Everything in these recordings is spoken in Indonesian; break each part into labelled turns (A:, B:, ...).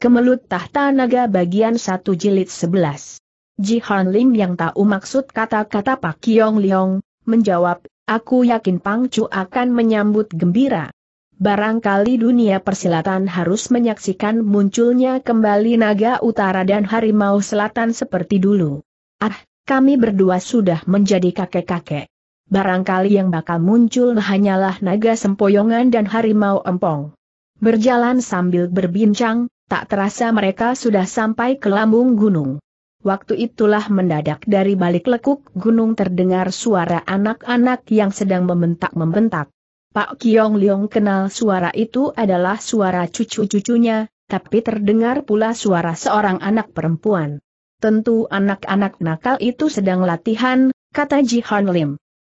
A: Kemelut Tahta Naga bagian 1 jilid 11. Ji Han Lim yang tahu maksud kata-kata Pak Kiong Leong, menjawab, aku yakin Pang Chu akan menyambut gembira. Barangkali dunia persilatan harus menyaksikan munculnya kembali naga utara dan harimau selatan seperti dulu. Ah, kami berdua sudah menjadi kakek-kakek. Barangkali yang bakal muncul hanyalah naga sempoyongan dan harimau empong. Berjalan sambil berbincang, Tak terasa mereka sudah sampai ke lambung gunung. Waktu itulah mendadak dari balik lekuk gunung terdengar suara anak-anak yang sedang membentak-membentak. Pak Kiong Leong kenal suara itu adalah suara cucu-cucunya, tapi terdengar pula suara seorang anak perempuan. Tentu anak-anak nakal itu sedang latihan, kata Ji Han Lim.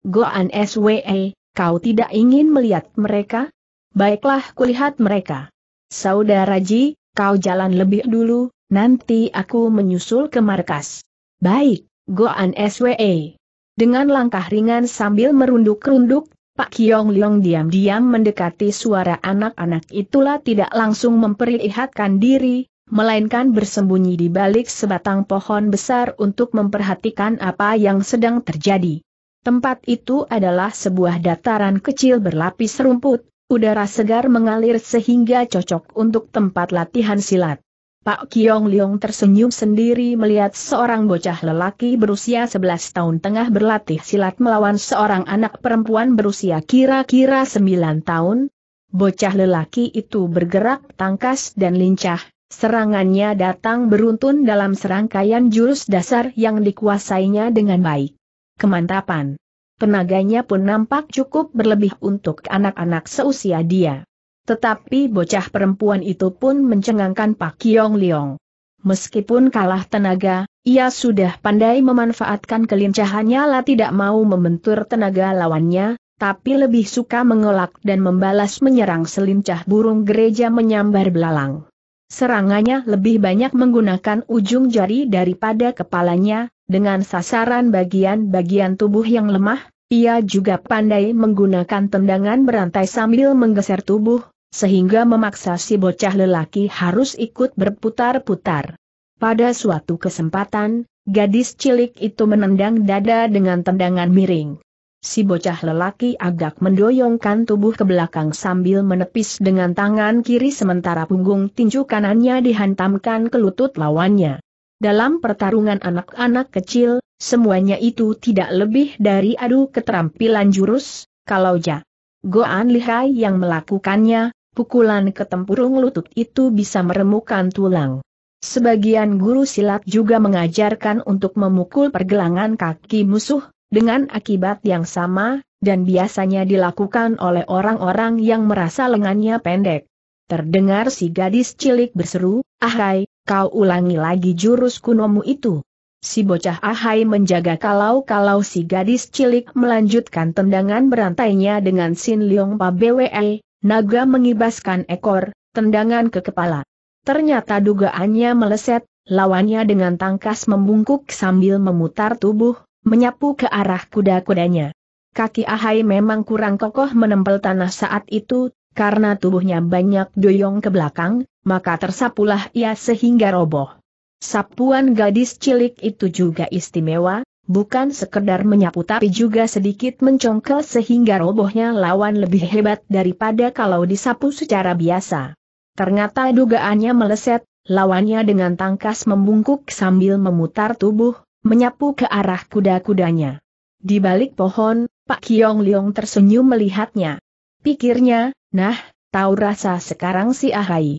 A: Goan SWE, kau tidak ingin melihat mereka? Baiklah kulihat mereka. Saudara Ji, Kau jalan lebih dulu, nanti aku menyusul ke markas. Baik, go Goan SWE. Dengan langkah ringan sambil merunduk-runduk, Pak Kiong Leong diam-diam mendekati suara anak-anak itulah tidak langsung memperlihatkan diri, melainkan bersembunyi di balik sebatang pohon besar untuk memperhatikan apa yang sedang terjadi. Tempat itu adalah sebuah dataran kecil berlapis rumput, Udara segar mengalir sehingga cocok untuk tempat latihan silat. Pak Kiong Leong tersenyum sendiri melihat seorang bocah lelaki berusia 11 tahun tengah berlatih silat melawan seorang anak perempuan berusia kira-kira 9 tahun. Bocah lelaki itu bergerak tangkas dan lincah, serangannya datang beruntun dalam serangkaian jurus dasar yang dikuasainya dengan baik. Kemantapan Tenaganya pun nampak cukup berlebih untuk anak-anak seusia dia. Tetapi bocah perempuan itu pun mencengangkan Pak Kiong Liong. Meskipun kalah tenaga, ia sudah pandai memanfaatkan kelincahannya lah tidak mau membentur tenaga lawannya, tapi lebih suka mengelak dan membalas menyerang selincah burung gereja menyambar belalang. Serangannya lebih banyak menggunakan ujung jari daripada kepalanya, dengan sasaran bagian-bagian tubuh yang lemah, ia juga pandai menggunakan tendangan berantai sambil menggeser tubuh, sehingga memaksa si bocah lelaki harus ikut berputar-putar. Pada suatu kesempatan, gadis cilik itu menendang dada dengan tendangan miring. Si bocah lelaki agak mendoyongkan tubuh ke belakang sambil menepis dengan tangan kiri sementara punggung tinju kanannya dihantamkan ke lutut lawannya. Dalam pertarungan anak-anak kecil, Semuanya itu tidak lebih dari adu keterampilan jurus, kalau ja. Goan lihai yang melakukannya, pukulan ke tempurung lutut itu bisa meremukan tulang. Sebagian guru silat juga mengajarkan untuk memukul pergelangan kaki musuh, dengan akibat yang sama, dan biasanya dilakukan oleh orang-orang yang merasa lengannya pendek. Terdengar si gadis cilik berseru, Ahai, kau ulangi lagi jurus kunomu itu. Si bocah ahai menjaga kalau-kalau si gadis cilik melanjutkan tendangan berantainya dengan Sin Leong Pa BWE, naga mengibaskan ekor, tendangan ke kepala. Ternyata dugaannya meleset, lawannya dengan tangkas membungkuk sambil memutar tubuh, menyapu ke arah kuda-kudanya. Kaki Ahai memang kurang kokoh menempel tanah saat itu, karena tubuhnya banyak doyong ke belakang, maka tersapulah ia sehingga roboh. Sapuan gadis cilik itu juga istimewa, bukan sekedar menyapu tapi juga sedikit mencongkel sehingga robohnya lawan lebih hebat daripada kalau disapu secara biasa. Ternyata dugaannya meleset, lawannya dengan tangkas membungkuk sambil memutar tubuh, menyapu ke arah kuda-kudanya. Di balik pohon, Pak Kiong Liong tersenyum melihatnya. Pikirnya, nah, tahu rasa sekarang si Ahai.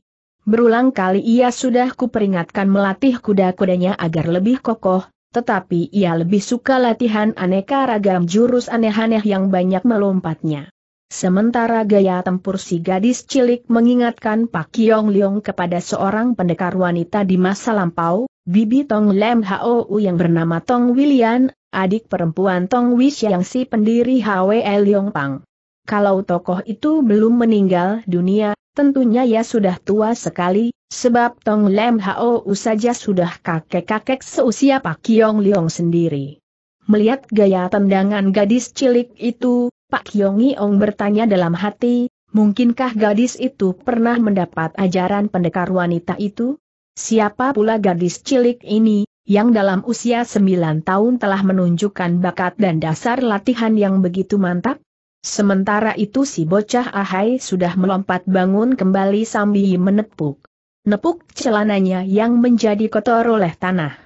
A: Berulang kali ia sudah kuperingatkan melatih kuda-kudanya agar lebih kokoh, tetapi ia lebih suka latihan aneka ragam jurus aneh-aneh yang banyak melompatnya. Sementara gaya tempur si gadis cilik mengingatkan Pak Yong Leong kepada seorang pendekar wanita di masa lampau, Bibi Tong Lem Hou yang bernama Tong William, adik perempuan Tong Wish yang si pendiri HWL Leong Pang. Kalau tokoh itu belum meninggal dunia, Tentunya ya sudah tua sekali, sebab Tong Lem Hao saja sudah kakek-kakek seusia Pak Kiong Liong sendiri. Melihat gaya tendangan gadis cilik itu, Pak Kiong Liong bertanya dalam hati, mungkinkah gadis itu pernah mendapat ajaran pendekar wanita itu? Siapa pula gadis cilik ini, yang dalam usia 9 tahun telah menunjukkan bakat dan dasar latihan yang begitu mantap? Sementara itu si bocah ahai sudah melompat bangun kembali sambil menepuk. Nepuk celananya yang menjadi kotor oleh tanah.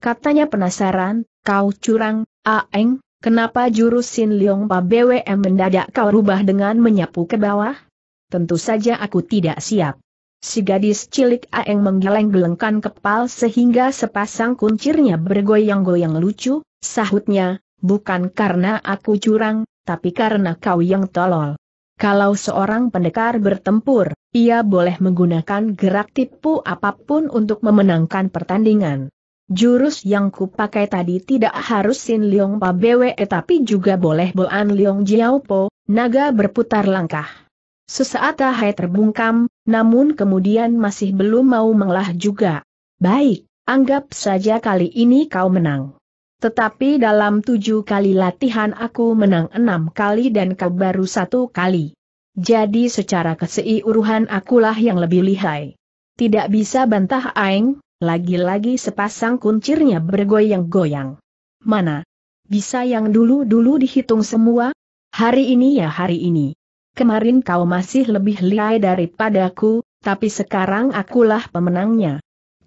A: Katanya penasaran, kau curang, Aeng, kenapa jurus Sin Leong Pa BWM mendadak kau rubah dengan menyapu ke bawah? Tentu saja aku tidak siap. Si gadis cilik Aeng menggeleng-gelengkan kepal sehingga sepasang kuncirnya bergoyang-goyang lucu, sahutnya, bukan karena aku curang, tapi karena kau yang tolol. Kalau seorang pendekar bertempur, ia boleh menggunakan gerak tipu apapun untuk memenangkan pertandingan. Jurus yang kupakai tadi tidak harus Sin Leong Pa Bwe tapi juga boleh Boan Leong Jiao Po, naga berputar langkah. Sesaat Ahai terbungkam, namun kemudian masih belum mau mengalah juga. Baik, anggap saja kali ini kau menang. Tetapi dalam tujuh kali latihan aku menang enam kali dan kau baru satu kali. Jadi secara keseiuruhan akulah yang lebih lihai. Tidak bisa bantah Aing, lagi-lagi sepasang kuncirnya bergoyang-goyang. Mana? Bisa yang dulu-dulu dihitung semua? Hari ini ya hari ini. Kemarin kau masih lebih lihai daripadaku, tapi sekarang akulah pemenangnya.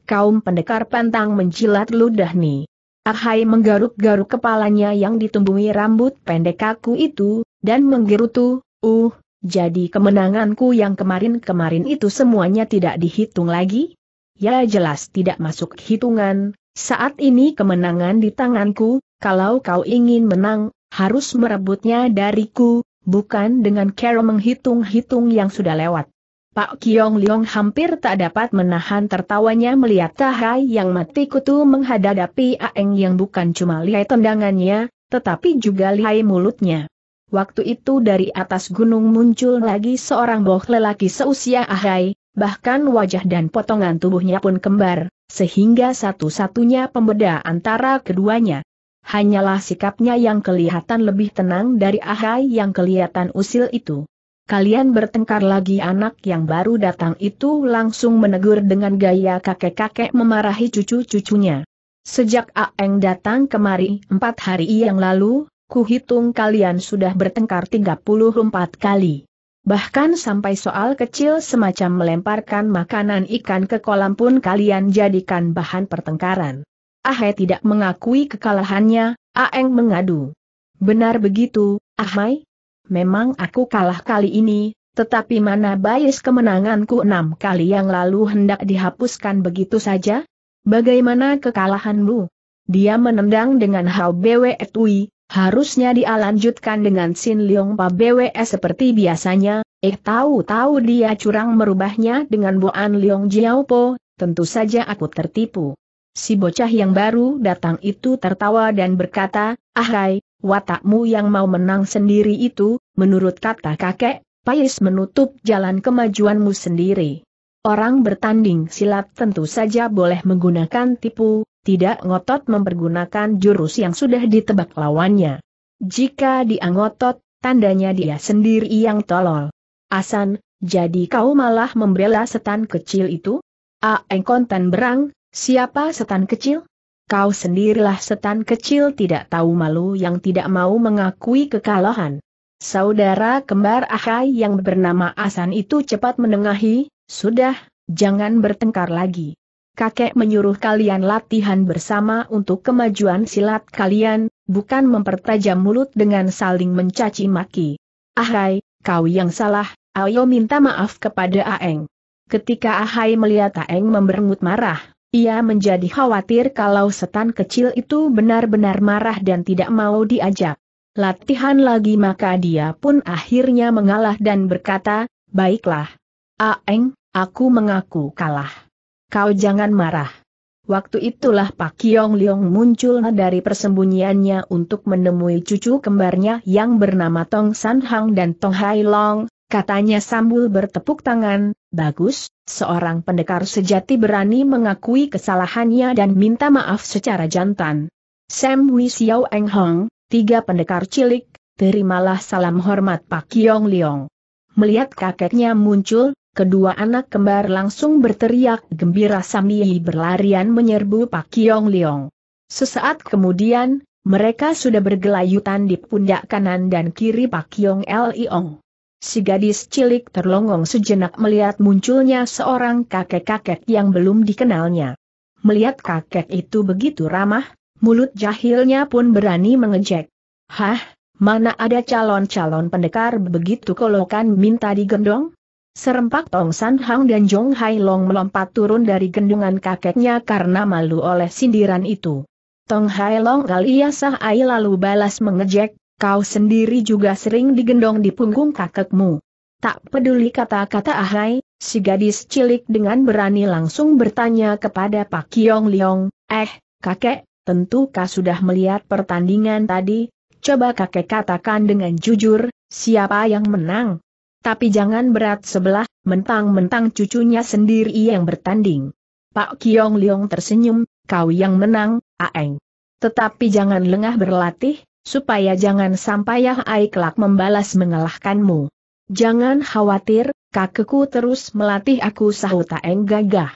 A: Kaum pendekar pantang menjilat ludah nih. Ahai menggaruk-garuk kepalanya yang ditumbuhi rambut pendek kaku itu, dan menggerutu, uh, jadi kemenanganku yang kemarin-kemarin itu semuanya tidak dihitung lagi? Ya jelas tidak masuk hitungan, saat ini kemenangan di tanganku, kalau kau ingin menang, harus merebutnya dariku, bukan dengan cara menghitung-hitung yang sudah lewat. Pak Kiong Liong hampir tak dapat menahan tertawanya melihat Tahai yang mati kutu menghadapi Aeng yang bukan cuma lihai tendangannya, tetapi juga lihai mulutnya. Waktu itu dari atas gunung muncul lagi seorang boh lelaki seusia Ahai, bahkan wajah dan potongan tubuhnya pun kembar, sehingga satu-satunya pembeda antara keduanya. Hanyalah sikapnya yang kelihatan lebih tenang dari Ahai yang kelihatan usil itu kalian bertengkar lagi anak yang baru datang itu langsung menegur dengan gaya kakek-kakek memarahi cucu-cucunya. Sejak Aeng datang kemari empat hari yang lalu, kuhitung kalian sudah bertengkar 34 kali. Bahkan sampai soal kecil semacam melemparkan makanan ikan ke kolam pun kalian jadikan bahan pertengkaran. Ahai tidak mengakui kekalahannya, Aeng mengadu. Benar begitu, Ahai, memang aku kalah kali ini, tetapi mana bias kemenanganku enam kali yang lalu hendak dihapuskan begitu saja? Bagaimana kekalahanmu? Dia menendang dengan Hao Bwe Tui, harusnya dia lanjutkan dengan Sin Leong Pa Bwe seperti biasanya, eh tahu-tahu dia curang merubahnya dengan Boan Leong Jiao tentu saja aku tertipu. Si bocah yang baru datang itu tertawa dan berkata, Ahai, ah, watakmu yang mau menang sendiri itu, menurut kata kakek, pais menutup jalan kemajuanmu sendiri. Orang bertanding silat tentu saja boleh menggunakan tipu, tidak ngotot mempergunakan jurus yang sudah ditebak lawannya. Jika dia ngotot, tandanya dia sendiri yang tolol. Asan, jadi kau malah membela setan kecil itu? Aeng konten berang, siapa setan kecil? kau sendirilah setan kecil tidak tahu malu yang tidak mau mengakui kekalahan. Saudara kembar Ahai yang bernama Asan itu cepat menengahi, sudah, jangan bertengkar lagi. Kakek menyuruh kalian latihan bersama untuk kemajuan silat kalian, bukan mempertajam mulut dengan saling mencaci maki. Ahai, kau yang salah, ayo minta maaf kepada Aeng. Ketika Ahai melihat Aeng memberengut marah, ia menjadi khawatir kalau setan kecil itu benar-benar marah dan tidak mau diajak. Latihan lagi maka dia pun akhirnya mengalah dan berkata, Baiklah. Aeng, aku mengaku kalah. Kau jangan marah. Waktu itulah Pak Kiong Leong muncul dari persembunyiannya untuk menemui cucu kembarnya yang bernama Tong San Hang dan Tong Hai Long, katanya sambil bertepuk tangan, bagus, Seorang pendekar sejati berani mengakui kesalahannya dan minta maaf secara jantan. Sam Wei Xiao Eng Hong, tiga pendekar cilik, terimalah salam hormat Pak Yong Liong. Melihat kakeknya muncul, kedua anak kembar langsung berteriak gembira sambil berlarian menyerbu Pak Yong Liong. Sesaat kemudian, mereka sudah bergelayutan di pundak kanan dan kiri Pak Yong Liong. Si gadis cilik terlongong sejenak melihat munculnya seorang kakek-kakek yang belum dikenalnya. Melihat kakek itu begitu ramah, mulut jahilnya pun berani mengejek. Hah, mana ada calon-calon pendekar begitu kolokan minta digendong? Serempak Tong San Hang dan Jong Hai Long melompat turun dari gendungan kakeknya karena malu oleh sindiran itu. Tong Hai Long kali sah Ai lalu balas mengejek, kau sendiri juga sering digendong di punggung kakekmu. Tak peduli kata-kata ahai, si gadis cilik dengan berani langsung bertanya kepada Pak Kiong Liong, eh, kakek, tentu kau sudah melihat pertandingan tadi? Coba kakek katakan dengan jujur, siapa yang menang? Tapi jangan berat sebelah, mentang-mentang cucunya sendiri yang bertanding. Pak Kiong Liong tersenyum, kau yang menang, Aeng. Tetapi jangan lengah berlatih, supaya jangan sampai Yahai kelak membalas mengalahkanmu. Jangan khawatir, kakekku terus melatih aku sahut eng gagah.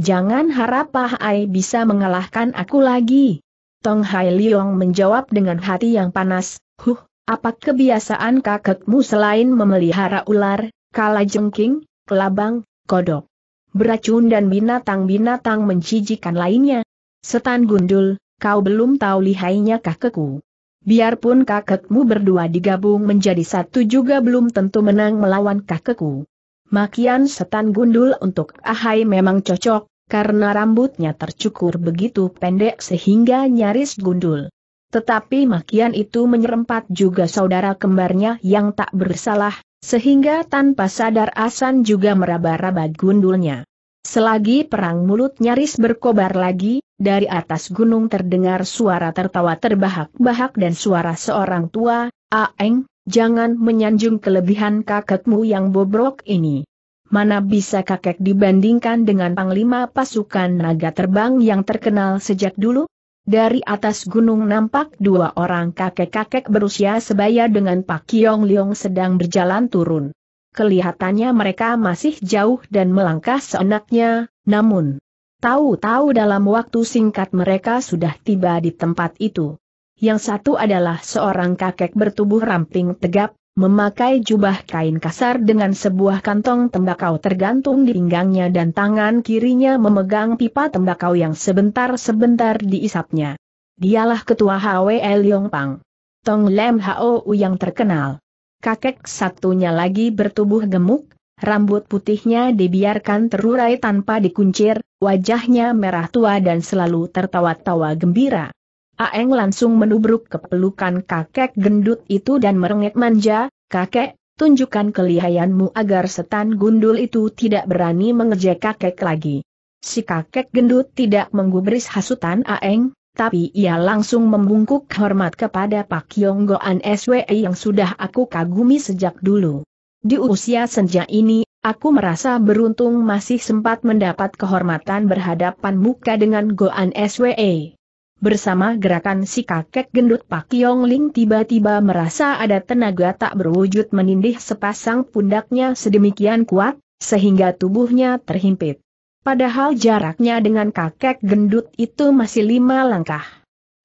A: Jangan harap Ai bisa mengalahkan aku lagi. Tong Hai Liong menjawab dengan hati yang panas, huh, apa kebiasaan kakekmu selain memelihara ular, kala jengking, kelabang, kodok, beracun dan binatang-binatang menjijikan lainnya? Setan gundul, kau belum tahu lihainya kakekku. Biarpun kakekmu berdua digabung menjadi satu juga belum tentu menang melawan kakekku. Makian setan gundul untuk Ahai memang cocok, karena rambutnya tercukur begitu pendek sehingga nyaris gundul. Tetapi Makian itu menyerempat juga saudara kembarnya yang tak bersalah, sehingga tanpa sadar Asan juga meraba-raba gundulnya. Selagi perang mulut nyaris berkobar lagi, dari atas gunung terdengar suara tertawa terbahak-bahak dan suara seorang tua, Aeng, jangan menyanjung kelebihan kakekmu yang bobrok ini. Mana bisa kakek dibandingkan dengan panglima pasukan naga terbang yang terkenal sejak dulu? Dari atas gunung nampak dua orang kakek-kakek berusia sebaya dengan Pak Kiong Leong sedang berjalan turun. Kelihatannya mereka masih jauh dan melangkah seenaknya, namun Tahu-tahu dalam waktu singkat mereka sudah tiba di tempat itu. Yang satu adalah seorang kakek bertubuh ramping tegap, memakai jubah kain kasar dengan sebuah kantong tembakau tergantung di pinggangnya dan tangan kirinya memegang pipa tembakau yang sebentar-sebentar diisapnya. Dialah ketua Yong e Pang, Tong Lem Hou yang terkenal. Kakek satunya lagi bertubuh gemuk, rambut putihnya dibiarkan terurai tanpa dikuncir, Wajahnya merah tua dan selalu tertawa-tawa gembira. Aeng langsung menubruk ke pelukan kakek gendut itu dan merengek manja, kakek, tunjukkan kelihayanmu agar setan gundul itu tidak berani mengejek kakek lagi. Si kakek gendut tidak menggubris hasutan Aeng, tapi ia langsung membungkuk hormat kepada Pak Yonggoan SWE yang sudah aku kagumi sejak dulu. Di usia senja ini, Aku merasa beruntung masih sempat mendapat kehormatan berhadapan muka dengan Goan SWE. Bersama gerakan si kakek gendut Pak Yong Ling tiba-tiba merasa ada tenaga tak berwujud menindih sepasang pundaknya sedemikian kuat, sehingga tubuhnya terhimpit. Padahal jaraknya dengan kakek gendut itu masih lima langkah.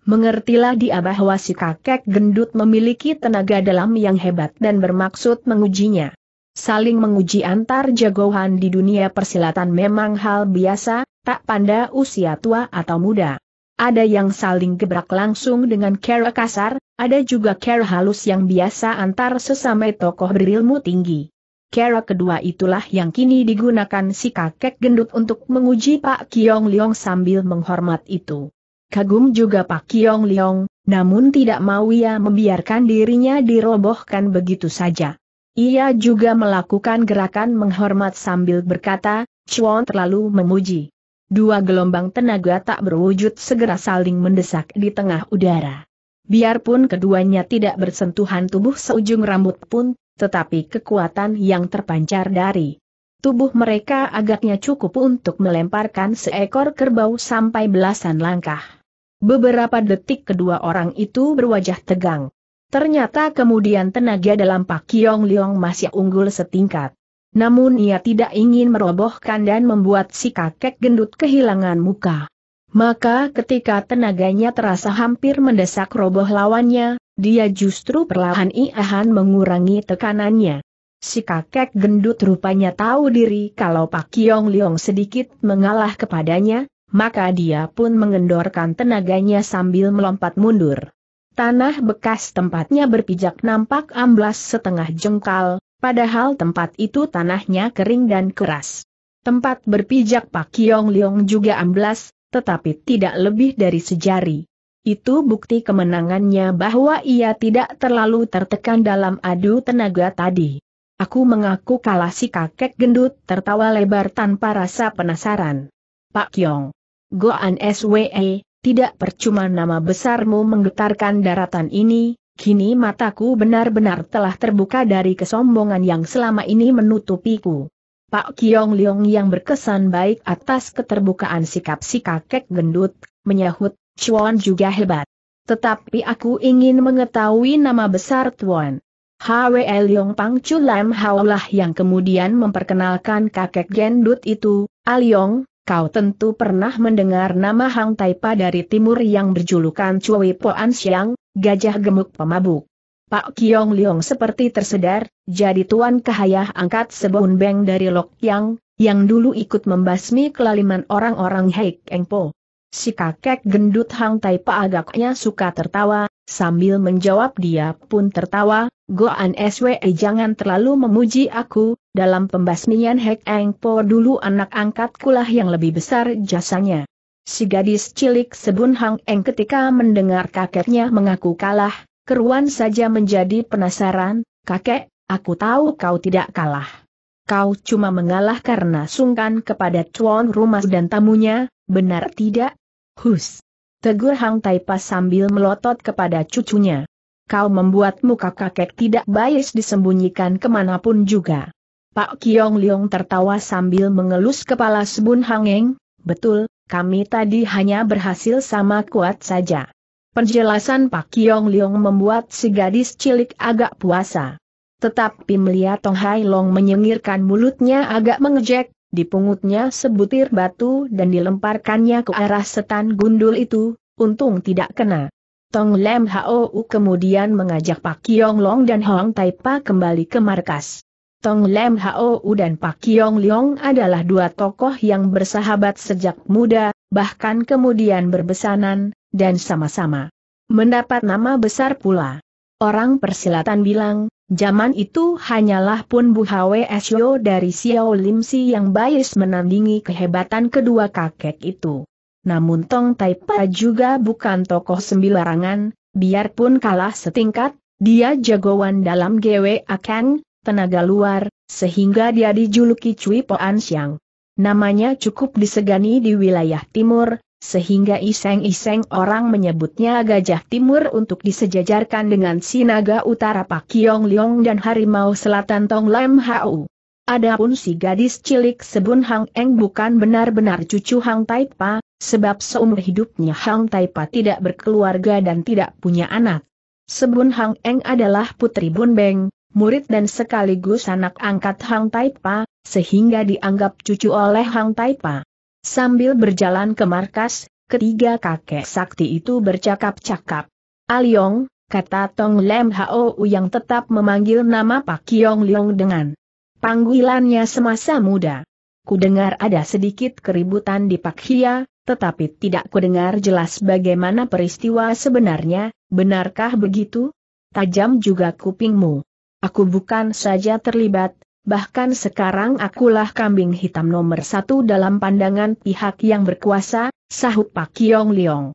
A: Mengertilah dia bahwa si kakek gendut memiliki tenaga dalam yang hebat dan bermaksud mengujinya saling menguji antar jagoan di dunia persilatan memang hal biasa, tak panda usia tua atau muda. Ada yang saling gebrak langsung dengan cara kasar, ada juga cara halus yang biasa antar sesama tokoh berilmu tinggi. Cara kedua itulah yang kini digunakan si kakek gendut untuk menguji Pak Kiong Liong sambil menghormat itu. Kagum juga Pak Kiong Liong, namun tidak mau ia membiarkan dirinya dirobohkan begitu saja. Ia juga melakukan gerakan menghormat sambil berkata, Chuan terlalu memuji. Dua gelombang tenaga tak berwujud segera saling mendesak di tengah udara. Biarpun keduanya tidak bersentuhan tubuh seujung rambut pun, tetapi kekuatan yang terpancar dari tubuh mereka agaknya cukup untuk melemparkan seekor kerbau sampai belasan langkah. Beberapa detik kedua orang itu berwajah tegang. Ternyata kemudian tenaga dalam Pak Kiong Liong masih unggul setingkat. Namun ia tidak ingin merobohkan dan membuat si kakek gendut kehilangan muka. Maka ketika tenaganya terasa hampir mendesak roboh lawannya, dia justru perlahan iahan mengurangi tekanannya. Si kakek gendut rupanya tahu diri kalau Pak Kiong Liong sedikit mengalah kepadanya, maka dia pun mengendorkan tenaganya sambil melompat mundur. Tanah bekas tempatnya berpijak nampak amblas setengah jengkal, padahal tempat itu tanahnya kering dan keras. Tempat berpijak Pak Yong Liong juga amblas, tetapi tidak lebih dari sejari. Itu bukti kemenangannya bahwa ia tidak terlalu tertekan dalam adu tenaga tadi. Aku mengaku kalah si kakek gendut tertawa lebar tanpa rasa penasaran. Pak Kiong. Goan SWE, tidak percuma nama besarmu menggetarkan daratan ini, kini mataku benar-benar telah terbuka dari kesombongan yang selama ini menutupiku. Pak Kiong Leong yang berkesan baik atas keterbukaan sikap si kakek gendut, menyahut, Chuan juga hebat. Tetapi aku ingin mengetahui nama besar Tuan. Hwe Leong Pang Chulam, yang kemudian memperkenalkan kakek gendut itu, Al ah Yong. Kau tentu pernah mendengar nama Hang Taipa dari timur yang berjulukan Cui An Siang, gajah gemuk pemabuk. Pak Kiong Liong seperti tersedar, jadi Tuan Kahayah angkat sebun beng dari Lok Yang, yang dulu ikut membasmi kelaliman orang-orang Eng Engpo. Si kakek gendut Hang Taipa agaknya suka tertawa, sambil menjawab dia pun tertawa, Goan SWE eh, jangan terlalu memuji aku, dalam pembasmian Hek Eng Po dulu anak angkat kulah yang lebih besar jasanya. Si gadis cilik Sebun Hang Eng ketika mendengar kakeknya mengaku kalah, keruan saja menjadi penasaran, kakek, aku tahu kau tidak kalah. Kau cuma mengalah karena sungkan kepada tuan rumah dan tamunya, benar tidak? Hus! Tegur Hang Taipa sambil melotot kepada cucunya kau membuat muka kakek tidak baik disembunyikan kemanapun juga. Pak Kiong Liong tertawa sambil mengelus kepala Sebun Hangeng, betul, kami tadi hanya berhasil sama kuat saja. Penjelasan Pak Kiong Liong membuat si gadis cilik agak puasa. Tetapi melihat Tong Hai Long menyengirkan mulutnya agak mengejek, dipungutnya sebutir batu dan dilemparkannya ke arah setan gundul itu, untung tidak kena. Tong Lem Hou kemudian mengajak Pak Kiong Long dan Hong Tai Pa kembali ke markas. Tong Lem Hou dan Pak Kiong Long adalah dua tokoh yang bersahabat sejak muda, bahkan kemudian berbesanan, dan sama-sama mendapat nama besar pula. Orang persilatan bilang, zaman itu hanyalah pun Bu Hwe Esyo dari Xiao Lim Si yang bias menandingi kehebatan kedua kakek itu. Namun Tong Tai juga bukan tokoh sembilarangan, biarpun kalah setingkat, dia jagoan dalam gwe akan, tenaga luar, sehingga dia dijuluki Cui Po An Namanya cukup disegani di wilayah timur, sehingga iseng-iseng orang menyebutnya Gajah Timur untuk disejajarkan dengan Sinaga Utara Pak Kiong Liong dan Harimau Selatan Tong Lam Hau. Adapun si gadis cilik Sebun Hang Eng bukan benar-benar cucu Hang Taipa, Sebab seumur hidupnya Hang Taipa tidak berkeluarga dan tidak punya anak. Sebun Hang Eng adalah putri Bun Beng, murid dan sekaligus anak angkat Hang Taipa, sehingga dianggap cucu oleh Hang Taipa. Sambil berjalan ke markas, ketiga kakek sakti itu bercakap-cakap. Aliong, kata Tong Lem Hao yang tetap memanggil nama Pak Kiong Leong dengan panggilannya semasa muda. Kudengar ada sedikit keributan di Pak Hia, tetapi tidak kudengar jelas bagaimana peristiwa sebenarnya, benarkah begitu? Tajam juga kupingmu. Aku bukan saja terlibat, bahkan sekarang akulah kambing hitam nomor satu dalam pandangan pihak yang berkuasa, sahut Pak Yong Liong.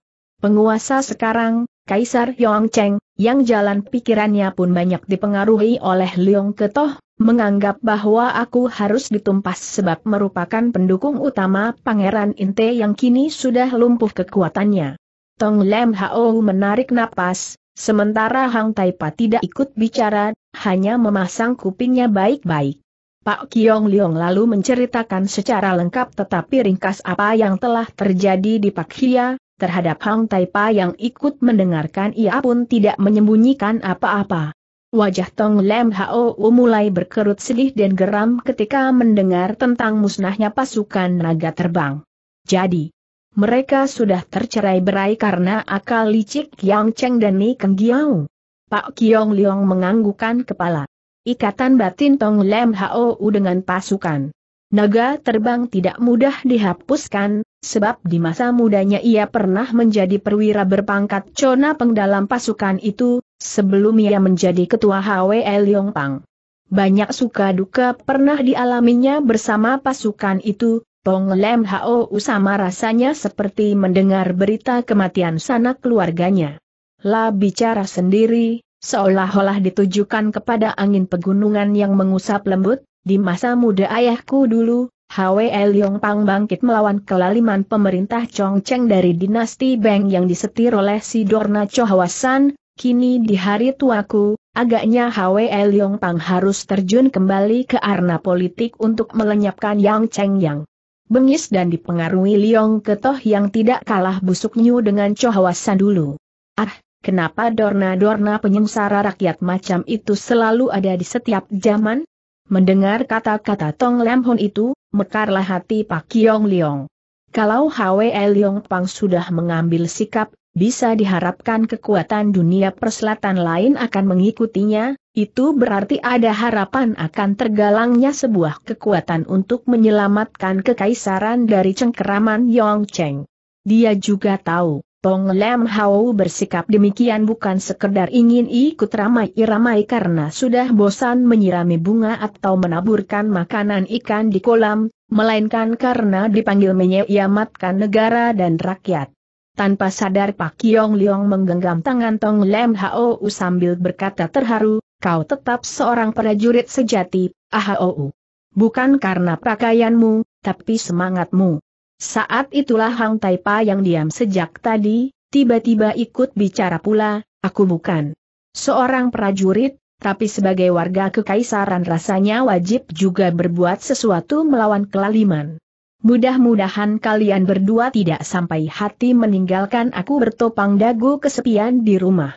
A: Penguasa sekarang, Kaisar Yong Cheng, yang jalan pikirannya pun banyak dipengaruhi oleh Liong Ketoh, menganggap bahwa aku harus ditumpas sebab merupakan pendukung utama Pangeran Inte yang kini sudah lumpuh kekuatannya. Tong Lem Hao menarik napas, sementara Hang Taipa tidak ikut bicara, hanya memasang kupingnya baik-baik. Pak Kiong Liong lalu menceritakan secara lengkap tetapi ringkas apa yang telah terjadi di Pak Hia, terhadap Hang Taipa yang ikut mendengarkan ia pun tidak menyembunyikan apa-apa. Wajah Tong Lem Hao mulai berkerut sedih dan geram ketika mendengar tentang musnahnya pasukan naga terbang. Jadi, mereka sudah tercerai berai karena akal licik Yang Cheng dan Ni Keng Giao. Pak Kiong Liong menganggukan kepala. Ikatan batin Tong Lem Hao dengan pasukan. Naga terbang tidak mudah dihapuskan, sebab di masa mudanya ia pernah menjadi perwira berpangkat Chona Peng dalam pasukan itu, sebelum ia menjadi ketua HWL Pang. Banyak suka duka pernah dialaminya bersama pasukan itu, Pong Lem Hao Usama rasanya seperti mendengar berita kematian sanak keluarganya. La bicara sendiri, seolah-olah ditujukan kepada angin pegunungan yang mengusap lembut, di masa muda ayahku dulu, Hwe Leong Pang bangkit melawan kelaliman pemerintah Chongcheng dari dinasti Beng yang disetir oleh si Dorna Chohwasan, kini di hari tuaku, agaknya Hwe Leong Pang harus terjun kembali ke arena politik untuk melenyapkan Yang Cheng Yang. Bengis dan dipengaruhi Leong Ketoh yang tidak kalah busuknya dengan Chohwasan dulu. Ah, kenapa Dorna-Dorna penyengsara rakyat macam itu selalu ada di setiap zaman? Mendengar kata-kata Tong Lam Hon itu, mekarlah hati Pak Kiong Liong. Kalau Hwe Liong Pang sudah mengambil sikap, bisa diharapkan kekuatan dunia perselatan lain akan mengikutinya, itu berarti ada harapan akan tergalangnya sebuah kekuatan untuk menyelamatkan kekaisaran dari cengkeraman Yong Cheng. Dia juga tahu, Tong Lam Hao bersikap demikian bukan sekedar ingin ikut ramai-ramai karena sudah bosan menyirami bunga atau menaburkan makanan ikan di kolam, melainkan karena dipanggil menyelamatkan negara dan rakyat. Tanpa sadar Pak Kiong Liong menggenggam tangan Tong Lam Hao sambil berkata terharu, kau tetap seorang prajurit sejati, ahau. Bukan karena pakaianmu, tapi semangatmu. Saat itulah Hang Taipa yang diam sejak tadi, tiba-tiba ikut bicara pula, aku bukan seorang prajurit, tapi sebagai warga kekaisaran rasanya wajib juga berbuat sesuatu melawan kelaliman. Mudah-mudahan kalian berdua tidak sampai hati meninggalkan aku bertopang dagu kesepian di rumah.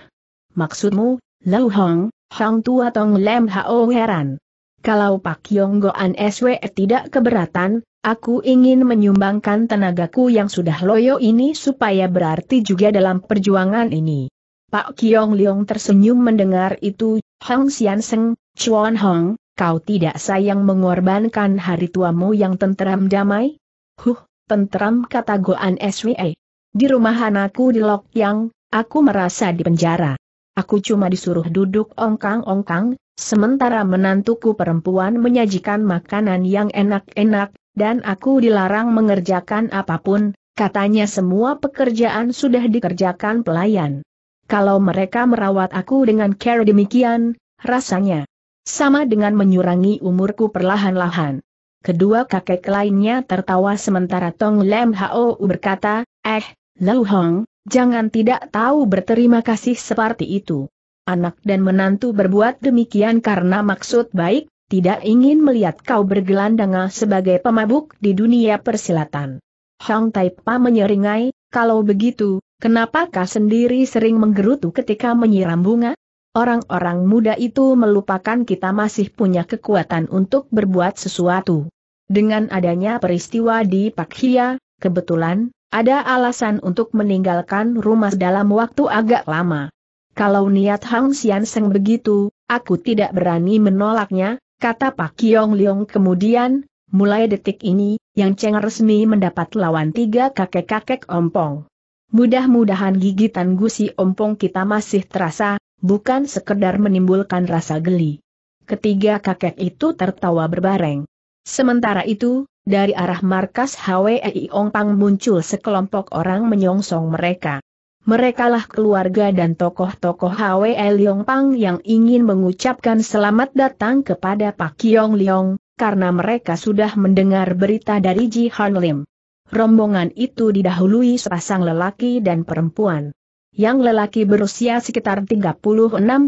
A: Maksudmu, Lau Hong, Hang Tua Tong Lem Hao heran. Kalau Pak Yong Goan SW e tidak keberatan, Aku ingin menyumbangkan tenagaku yang sudah loyo ini supaya berarti juga dalam perjuangan ini. Pak Kiong Leong tersenyum mendengar itu, Hong Sian Seng, Chuan Hong, kau tidak sayang mengorbankan hari tuamu yang tenteram damai? Huh, tenteram kata Goan SWE. Di rumah anakku di Lok Yang, aku merasa di penjara. Aku cuma disuruh duduk ongkang-ongkang, sementara menantuku perempuan menyajikan makanan yang enak-enak, dan aku dilarang mengerjakan apapun, katanya semua pekerjaan sudah dikerjakan pelayan. Kalau mereka merawat aku dengan care demikian, rasanya sama dengan menyurangi umurku perlahan-lahan. Kedua kakek lainnya tertawa sementara Tong Lem Hao berkata, Eh, Lau Hong, jangan tidak tahu berterima kasih seperti itu. Anak dan menantu berbuat demikian karena maksud baik, tidak ingin melihat kau bergelandangan sebagai pemabuk di dunia persilatan. Hong Taipa menyeringai, kalau begitu, kenapakah sendiri sering menggerutu ketika menyiram bunga? Orang-orang muda itu melupakan kita masih punya kekuatan untuk berbuat sesuatu. Dengan adanya peristiwa di Pak Hia, kebetulan, ada alasan untuk meninggalkan rumah dalam waktu agak lama. Kalau niat Hang Xian Seng begitu, aku tidak berani menolaknya, Kata Pak Kiong Leong kemudian, mulai detik ini, Yang Cheng resmi mendapat lawan tiga kakek-kakek ompong. Mudah-mudahan gigitan gusi ompong kita masih terasa, bukan sekedar menimbulkan rasa geli. Ketiga kakek itu tertawa berbareng. Sementara itu, dari arah markas HWEI Ong Pang muncul sekelompok orang menyongsong mereka merekalah keluarga dan tokoh-tokoh Hwe Liong Pang yang ingin mengucapkan selamat datang kepada Pak Kiong Leong, karena mereka sudah mendengar berita dari Ji Han Lim. Rombongan itu didahului sepasang lelaki dan perempuan. Yang lelaki berusia sekitar 36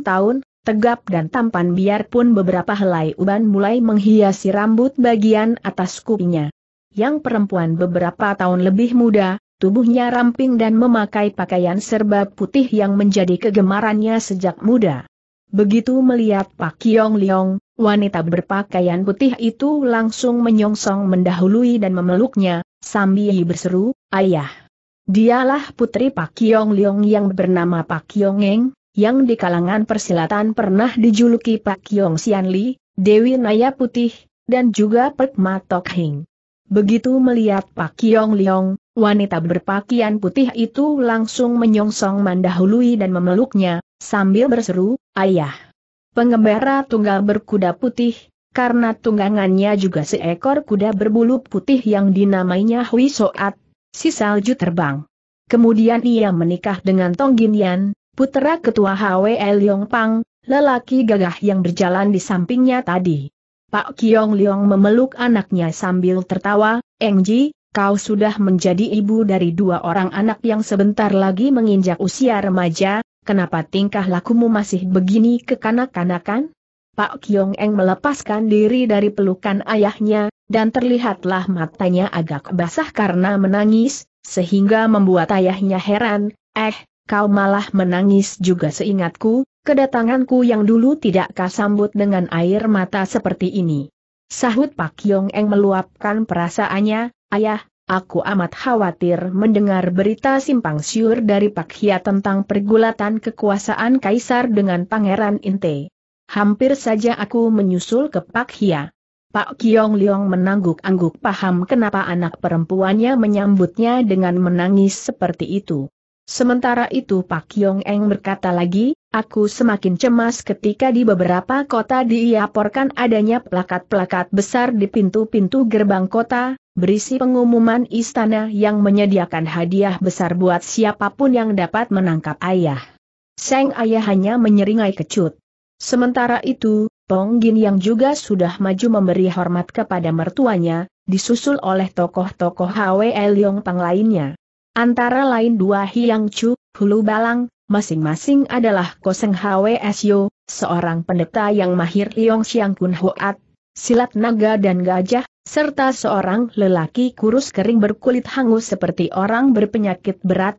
A: tahun, tegap dan tampan biarpun beberapa helai uban mulai menghiasi rambut bagian atas kupingnya. Yang perempuan beberapa tahun lebih muda, Tubuhnya ramping dan memakai pakaian serba putih yang menjadi kegemarannya sejak muda. Begitu melihat Pak Kiong Liong, wanita berpakaian putih itu langsung menyongsong mendahului dan memeluknya, sambil berseru, Ayah! Dialah putri Pak Kiong Liong yang bernama Pak Kiong Eng, yang di kalangan persilatan pernah dijuluki Pak Kiong Sian Li, Dewi Naya Putih, dan juga Pek Matok Hing. Begitu melihat Pak Kiong Liong, wanita berpakaian putih itu langsung menyongsong mendahului dan memeluknya, sambil berseru, Ayah! Pengembara tunggal berkuda putih, karena tunggangannya juga seekor kuda berbulu putih yang dinamainya Hui Soat, si salju terbang. Kemudian ia menikah dengan Tong Ginian, putera ketua HW Yong Pang, lelaki gagah yang berjalan di sampingnya tadi. Pak Kiong Liong memeluk anaknya sambil tertawa, Engji, kau sudah menjadi ibu dari dua orang anak yang sebentar lagi menginjak usia remaja, kenapa tingkah lakumu masih begini kekanak-kanakan? Pak Kiong Eng melepaskan diri dari pelukan ayahnya, dan terlihatlah matanya agak basah karena menangis, sehingga membuat ayahnya heran, eh, kau malah menangis juga seingatku, kedatanganku yang dulu tidak sambut dengan air mata seperti ini. Sahut Pak Yong Eng meluapkan perasaannya, ayah, aku amat khawatir mendengar berita simpang siur dari Pak Hia tentang pergulatan kekuasaan Kaisar dengan Pangeran Inte. Hampir saja aku menyusul ke Pak Hia. Pak Kiong Leong menangguk-angguk paham kenapa anak perempuannya menyambutnya dengan menangis seperti itu. Sementara itu Pak Yong Eng berkata lagi, aku semakin cemas ketika di beberapa kota diaporkan adanya plakat-plakat besar di pintu-pintu gerbang kota, berisi pengumuman istana yang menyediakan hadiah besar buat siapapun yang dapat menangkap ayah. Seng ayah hanya menyeringai kecut. Sementara itu, Tong Gin yang juga sudah maju memberi hormat kepada mertuanya, disusul oleh tokoh-tokoh HWL Yong Pang lainnya. Antara lain dua Hiang Chu, Hulu Balang, masing-masing adalah Koseng Hwe seorang pendeta yang mahir Yong Siang Kun Hoat, silat naga dan gajah, serta seorang lelaki kurus kering berkulit hangus seperti orang berpenyakit berat,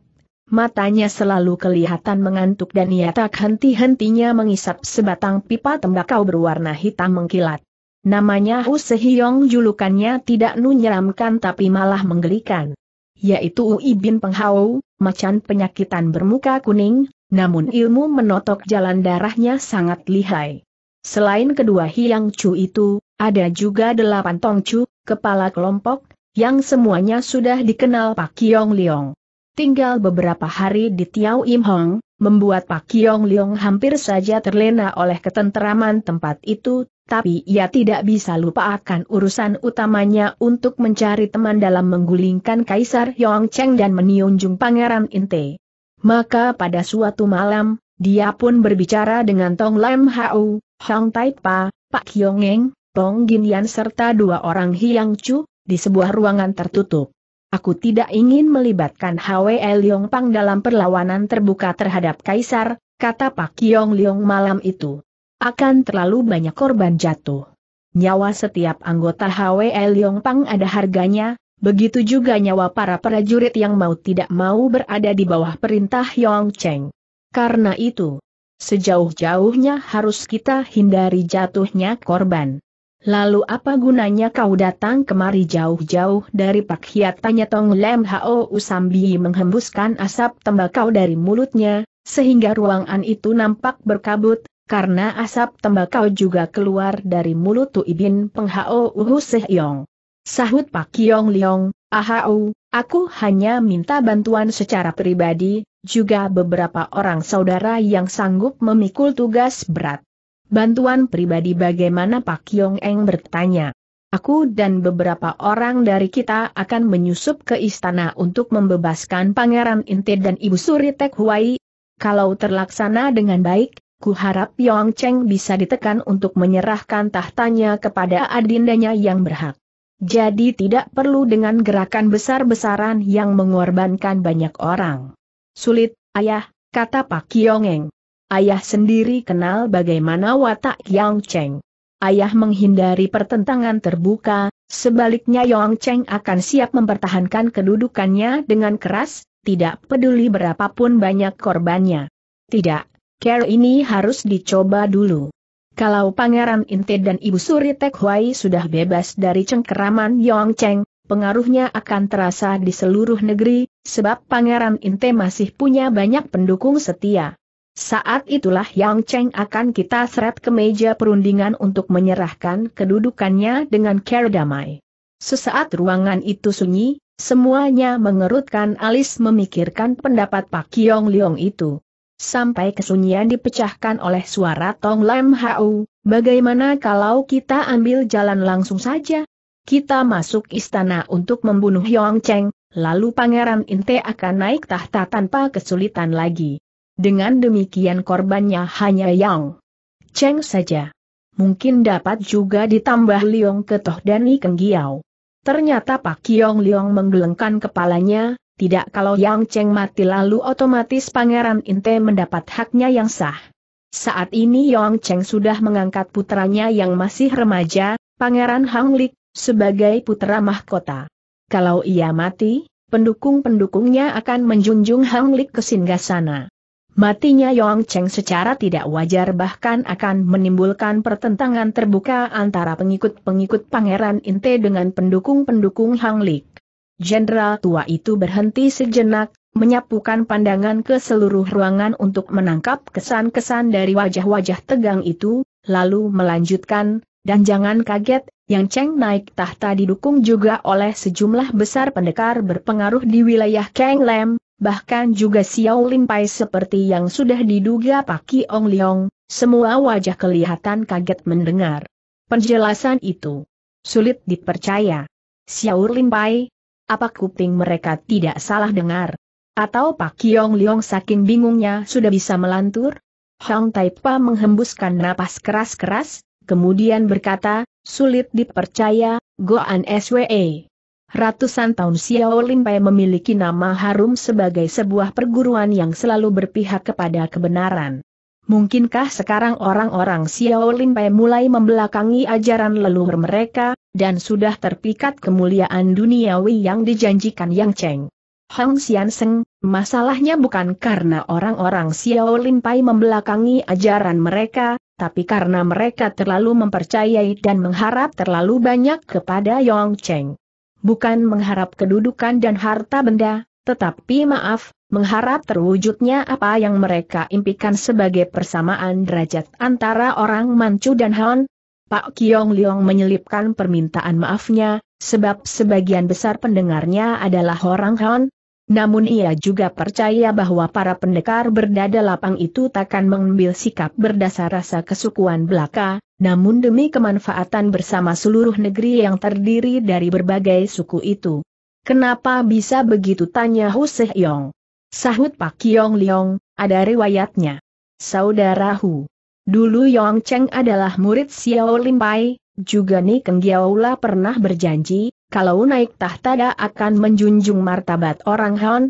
A: Matanya selalu kelihatan mengantuk dan ia tak henti-hentinya mengisap sebatang pipa tembakau berwarna hitam mengkilat. Namanya Hu Sehiyong julukannya tidak menyeramkan tapi malah menggelikan yaitu Ui Bin Penghao, macan penyakitan bermuka kuning, namun ilmu menotok jalan darahnya sangat lihai. Selain kedua Hiang Chu itu, ada juga delapan Tong Chu, kepala kelompok, yang semuanya sudah dikenal Pak Kiong Liong. Tinggal beberapa hari di Tiau Im Hong, membuat Pak Kiong Liong hampir saja terlena oleh ketenteraman tempat itu, tapi ia tidak bisa lupa akan urusan utamanya untuk mencari teman dalam menggulingkan Kaisar Yong Cheng dan meniunjung Pangeran Inte. Maka pada suatu malam, dia pun berbicara dengan Tong Lam Hau, Hong Tai Pa, Pak Yongeng, Tong Yan serta dua orang Hiang Chu, di sebuah ruangan tertutup. Aku tidak ingin melibatkan HWL Yong Pang dalam perlawanan terbuka terhadap Kaisar, kata Pak Yong Liong malam itu akan terlalu banyak korban jatuh. Nyawa setiap anggota HWE Liong Pang ada harganya, begitu juga nyawa para prajurit yang mau tidak mau berada di bawah perintah Yong Cheng. Karena itu, sejauh-jauhnya harus kita hindari jatuhnya korban. Lalu apa gunanya kau datang kemari jauh-jauh dari Pak Hiat? Tanya Tong Lem Hao Usambi menghembuskan asap tembakau dari mulutnya, sehingga ruangan itu nampak berkabut, karena asap tembakau juga keluar dari mulut ibin Penghao Uhu Sehyong. Sahut Pak kiong Liong, ahau, aku hanya minta bantuan secara pribadi, juga beberapa orang saudara yang sanggup memikul tugas berat. Bantuan pribadi bagaimana Pak kiong Eng bertanya. Aku dan beberapa orang dari kita akan menyusup ke istana untuk membebaskan Pangeran Inti dan Ibu Suri Tek Huai. Kalau terlaksana dengan baik, kuharap Yong Cheng bisa ditekan untuk menyerahkan tahtanya kepada adindanya yang berhak. Jadi tidak perlu dengan gerakan besar-besaran yang mengorbankan banyak orang. Sulit, ayah, kata Pak Yongeng. Ayah sendiri kenal bagaimana watak Yong Cheng. Ayah menghindari pertentangan terbuka, sebaliknya Yong Cheng akan siap mempertahankan kedudukannya dengan keras, tidak peduli berapapun banyak korbannya. Tidak, Care ini harus dicoba dulu. Kalau Pangeran Inte dan Ibu Suri Tek Hwai sudah bebas dari cengkeraman Yong Cheng, pengaruhnya akan terasa di seluruh negeri, sebab Pangeran Inte masih punya banyak pendukung setia. Saat itulah Yang Cheng akan kita seret ke meja perundingan untuk menyerahkan kedudukannya dengan care damai. Sesaat ruangan itu sunyi, semuanya mengerutkan alis memikirkan pendapat Pak Kiong Liong itu sampai kesunyian dipecahkan oleh suara Tong Lam Hau, bagaimana kalau kita ambil jalan langsung saja? Kita masuk istana untuk membunuh Yong Cheng, lalu Pangeran Inte akan naik tahta tanpa kesulitan lagi. Dengan demikian korbannya hanya Yong Cheng saja. Mungkin dapat juga ditambah Liong Ketoh dan Ikeng Giau. Ternyata Pak Kiong Liong menggelengkan kepalanya, tidak kalau Yang Cheng mati lalu otomatis Pangeran Inte mendapat haknya yang sah. Saat ini Yang Cheng sudah mengangkat putranya yang masih remaja, Pangeran Hang Lik, sebagai putra mahkota. Kalau ia mati, pendukung-pendukungnya akan menjunjung Hang Lik ke singgasana. Matinya Yong Cheng secara tidak wajar bahkan akan menimbulkan pertentangan terbuka antara pengikut-pengikut Pangeran Inte dengan pendukung-pendukung Hang Lik. Jenderal tua itu berhenti sejenak, menyapukan pandangan ke seluruh ruangan untuk menangkap kesan-kesan dari wajah-wajah tegang itu, lalu melanjutkan, dan jangan kaget, yang Cheng naik tahta didukung juga oleh sejumlah besar pendekar berpengaruh di wilayah Kang Lam, bahkan juga Xiao Pai seperti yang sudah diduga Paki Ong Leong, semua wajah kelihatan kaget mendengar. Penjelasan itu sulit dipercaya. Xiao Pai apa kuping mereka tidak salah dengar? Atau Pak Kiong Liong saking bingungnya sudah bisa melantur? Hong Taipa menghembuskan napas keras-keras, kemudian berkata, sulit dipercaya, go Goan SWE. Ratusan tahun Xiao Limpai memiliki nama harum sebagai sebuah perguruan yang selalu berpihak kepada kebenaran. Mungkinkah sekarang orang-orang Xiao Limpai mulai membelakangi ajaran leluhur mereka, dan sudah terpikat kemuliaan duniawi yang dijanjikan Yang Cheng. Hong Xianseng, masalahnya bukan karena orang-orang Xiao Pai membelakangi ajaran mereka, tapi karena mereka terlalu mempercayai dan mengharap terlalu banyak kepada Yong Cheng. Bukan mengharap kedudukan dan harta benda, tetapi maaf, mengharap terwujudnya apa yang mereka impikan sebagai persamaan derajat antara orang Manchu dan Han, Pak Kiong Liong menyelipkan permintaan maafnya, sebab sebagian besar pendengarnya adalah orang Han. Namun ia juga percaya bahwa para pendekar berdada lapang itu takkan mengambil sikap berdasar rasa kesukuan belaka, namun demi kemanfaatan bersama seluruh negeri yang terdiri dari berbagai suku itu. Kenapa bisa begitu tanya Hu Sehyong? Sahut Pak Kiong Liong, ada riwayatnya. Saudara Hu. Dulu Yong Cheng adalah murid Xiao Lim juga Ni Keng Giaula pernah berjanji, kalau naik tahta da akan menjunjung martabat orang Han.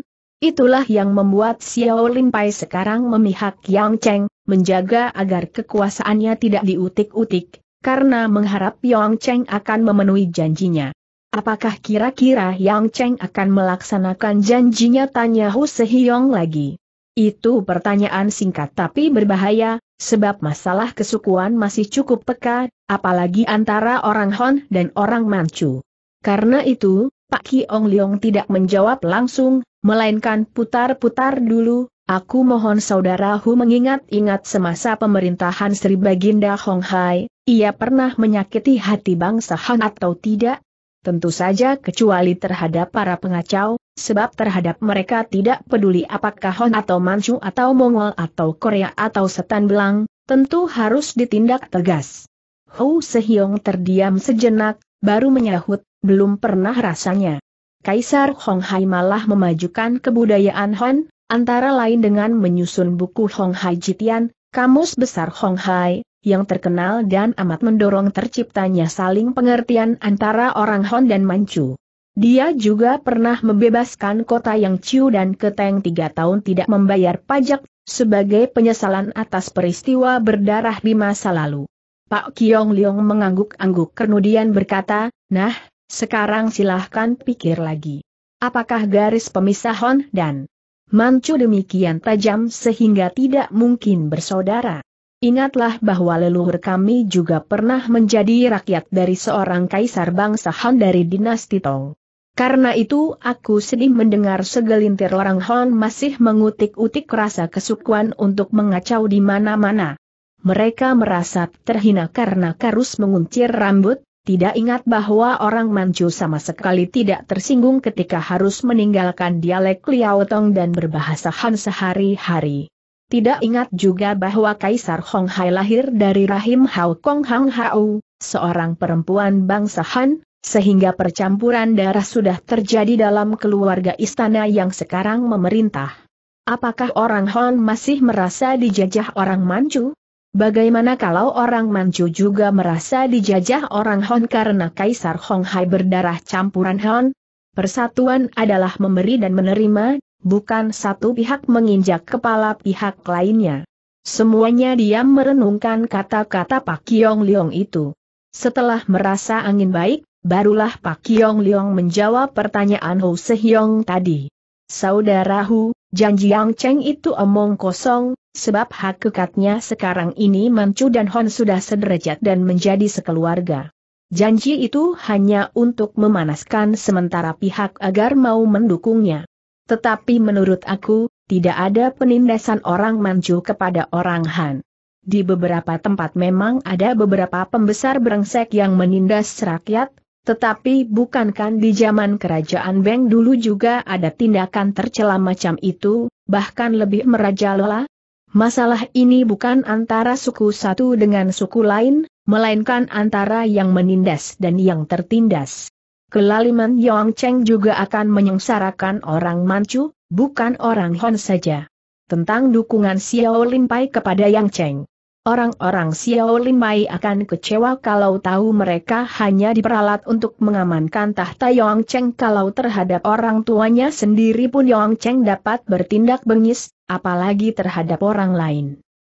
A: Itulah yang membuat Xiao Lim sekarang memihak Yong Cheng, menjaga agar kekuasaannya tidak diutik-utik, karena mengharap Yong Cheng akan memenuhi janjinya. Apakah kira-kira Yang Cheng akan melaksanakan janjinya tanya Hu Sehiong lagi. Itu pertanyaan singkat tapi berbahaya, sebab masalah kesukuan masih cukup peka, apalagi antara orang Hon dan orang Manchu. Karena itu, Pak Ki Ong Leong tidak menjawab langsung, melainkan putar-putar dulu, Aku mohon saudara Hu mengingat-ingat semasa pemerintahan Sri Baginda Hong Hai, ia pernah menyakiti hati bangsa Han atau tidak? Tentu saja kecuali terhadap para pengacau, sebab terhadap mereka tidak peduli apakah Hon atau Manchu atau Mongol atau Korea atau Setan Belang, tentu harus ditindak tegas. Hou Sehyong terdiam sejenak, baru menyahut, belum pernah rasanya. Kaisar Honghai malah memajukan kebudayaan Hon, antara lain dengan menyusun buku Honghai Jitian, Kamus Besar Honghai, yang terkenal dan amat mendorong terciptanya saling pengertian antara orang Hon dan Manchu. Dia juga pernah membebaskan kota yang Ciu dan Keteng tiga tahun tidak membayar pajak, sebagai penyesalan atas peristiwa berdarah di masa lalu. Pak Kiong Leong mengangguk-angguk kemudian berkata, Nah, sekarang silahkan pikir lagi. Apakah garis pemisah Hon dan Mancu demikian tajam sehingga tidak mungkin bersaudara? Ingatlah bahwa leluhur kami juga pernah menjadi rakyat dari seorang kaisar bangsa Han dari dinasti Tong. Karena itu aku sedih mendengar segelintir orang Hon masih mengutik-utik rasa kesukuan untuk mengacau di mana-mana. Mereka merasa terhina karena Karus menguncir rambut, tidak ingat bahwa orang Manchu sama sekali tidak tersinggung ketika harus meninggalkan dialek Liaotong dan berbahasa Han sehari-hari. Tidak ingat juga bahwa Kaisar Hong Hai lahir dari rahim Hao Kong Hang Hao, seorang perempuan bangsa Han, sehingga percampuran darah sudah terjadi dalam keluarga istana yang sekarang memerintah. Apakah orang Hon masih merasa dijajah orang Manchu? Bagaimana kalau orang Manchu juga merasa dijajah orang Hon karena Kaisar Honghai berdarah campuran Hon? Persatuan adalah memberi dan menerima, bukan satu pihak menginjak kepala pihak lainnya. Semuanya diam merenungkan kata-kata Pak Kiong Leong itu. Setelah merasa angin baik, Barulah Pak Yong Leong menjawab pertanyaan Ho Sehyong tadi. Saudara Hu, janji Yang Cheng itu omong kosong, sebab hakikatnya sekarang ini Manchu dan Hon sudah sederajat dan menjadi sekeluarga. Janji itu hanya untuk memanaskan sementara pihak agar mau mendukungnya. Tetapi menurut aku, tidak ada penindasan orang Manchu kepada orang Han. Di beberapa tempat memang ada beberapa pembesar brengsek yang menindas rakyat, tetapi bukankan di zaman kerajaan Beng dulu juga ada tindakan tercela macam itu, bahkan lebih merajalela? Masalah ini bukan antara suku satu dengan suku lain, melainkan antara yang menindas dan yang tertindas. Kelaliman Yong Cheng juga akan menyengsarakan orang Manchu, bukan orang Hon saja. Tentang dukungan Xiao Limpai kepada Yang Cheng. Orang-orang Xiao Limai akan kecewa kalau tahu mereka hanya diperalat untuk mengamankan tahta Yong Cheng kalau terhadap orang tuanya sendiri pun Yong Cheng dapat bertindak bengis, apalagi terhadap orang lain.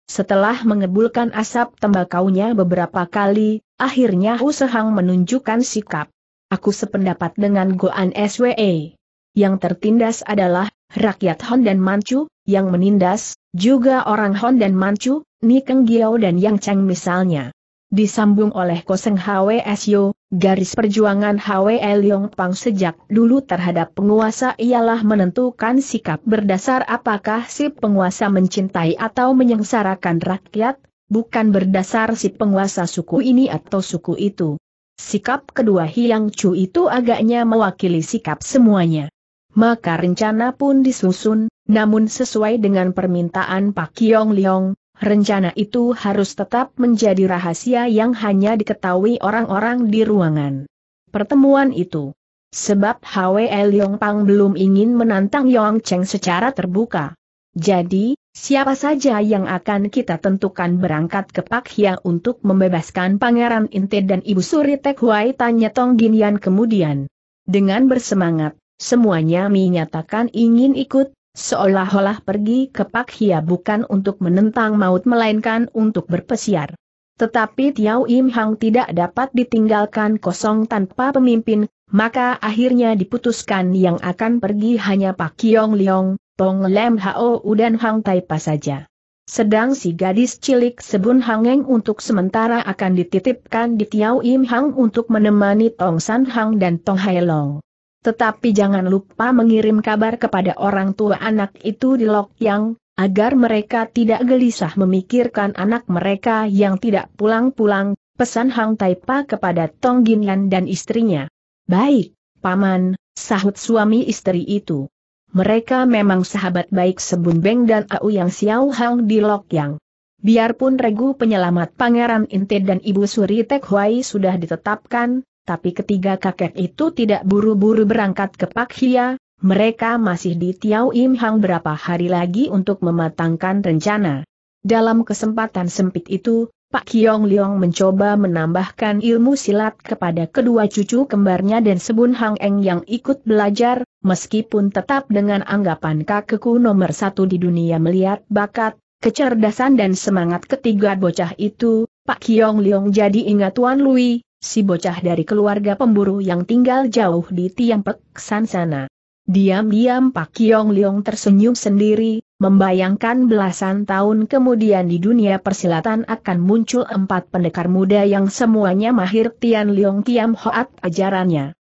A: Setelah mengebulkan asap tembakaunya beberapa kali, akhirnya Hu Sehang menunjukkan sikap. Aku sependapat dengan Goan SWE. Yang tertindas adalah rakyat Hon dan Manchu, yang menindas, juga orang Hon dan Manchu, Ni Keng Giao dan Yang Cheng misalnya. Disambung oleh Koseng Hwe garis perjuangan Hwe Liong Pang sejak dulu terhadap penguasa ialah menentukan sikap berdasar apakah si penguasa mencintai atau menyengsarakan rakyat, bukan berdasar si penguasa suku ini atau suku itu. Sikap kedua Hiang Chu itu agaknya mewakili sikap semuanya. Maka rencana pun disusun, namun sesuai dengan permintaan Pak Yong Leong, Rencana itu harus tetap menjadi rahasia yang hanya diketahui orang-orang di ruangan pertemuan itu. Sebab Hwe Yong Pang belum ingin menantang Yong Cheng secara terbuka. Jadi, siapa saja yang akan kita tentukan berangkat ke Pak Hia untuk membebaskan Pangeran Inte dan Ibu Suri Tek Huai tanya Tong Ginian kemudian. Dengan bersemangat, semuanya menyatakan ingin ikut, Seolah-olah pergi ke Pak Hia bukan untuk menentang maut melainkan untuk berpesiar. Tetapi Tiao Im Hang tidak dapat ditinggalkan kosong tanpa pemimpin, maka akhirnya diputuskan yang akan pergi hanya Pak Kiong Liong, Tong Lem Hao dan Hang Tai Pa saja. Sedang si gadis cilik Sebun Hangeng untuk sementara akan dititipkan di Tiao Im Hang untuk menemani Tong San Hang dan Tong Hai Long. Tetapi jangan lupa mengirim kabar kepada orang tua anak itu di Lok Yang, agar mereka tidak gelisah memikirkan anak mereka yang tidak pulang-pulang, pesan Hang Tai Pa kepada Tong Ginlan dan istrinya. Baik, Paman, sahut suami istri itu. Mereka memang sahabat baik Sebun Beng dan Au Yang Xiao Hang di Lok Yang. Biarpun regu penyelamat Pangeran Inte dan Ibu Suri Tek Huai sudah ditetapkan, tapi ketiga kakek itu tidak buru-buru berangkat ke Pak Hia, mereka masih di Tiau Im Hang berapa hari lagi untuk mematangkan rencana. Dalam kesempatan sempit itu, Pak Kiong Liong mencoba menambahkan ilmu silat kepada kedua cucu kembarnya dan Sebun Hang Eng yang ikut belajar, meskipun tetap dengan anggapan kakekku nomor satu di dunia melihat bakat, kecerdasan dan semangat ketiga bocah itu, Pak Kiong Liong jadi ingat Tuan Lui, si bocah dari keluarga pemburu yang tinggal jauh di Tiang Peksan sana. Diam-diam Pak Kiong Liong tersenyum sendiri, membayangkan belasan tahun kemudian di dunia persilatan akan muncul empat pendekar muda yang semuanya mahir Tian Liong Kiam Hoat ajarannya.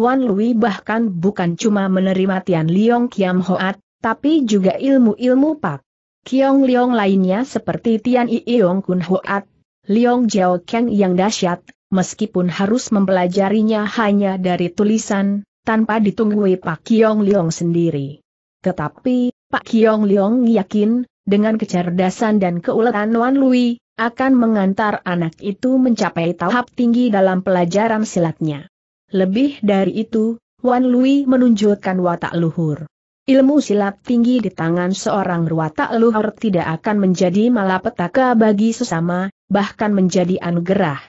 A: Wan Lui bahkan bukan cuma menerima Tian Liong Kiam Hoat, tapi juga ilmu-ilmu Pak Kiong Liong lainnya seperti Tian Iong Kun Hoat, Liong Jiao Kang yang dahsyat, meskipun harus mempelajarinya hanya dari tulisan, tanpa ditunggui Pak Kiong Liong sendiri. Tetapi, Pak Kiong Liong yakin, dengan kecerdasan dan keuletan Wan Lui, akan mengantar anak itu mencapai tahap tinggi dalam pelajaran silatnya. Lebih dari itu, Wan Lui menunjukkan watak luhur. Ilmu silat tinggi di tangan seorang watak luhur tidak akan menjadi malapetaka bagi sesama, bahkan menjadi anugerah.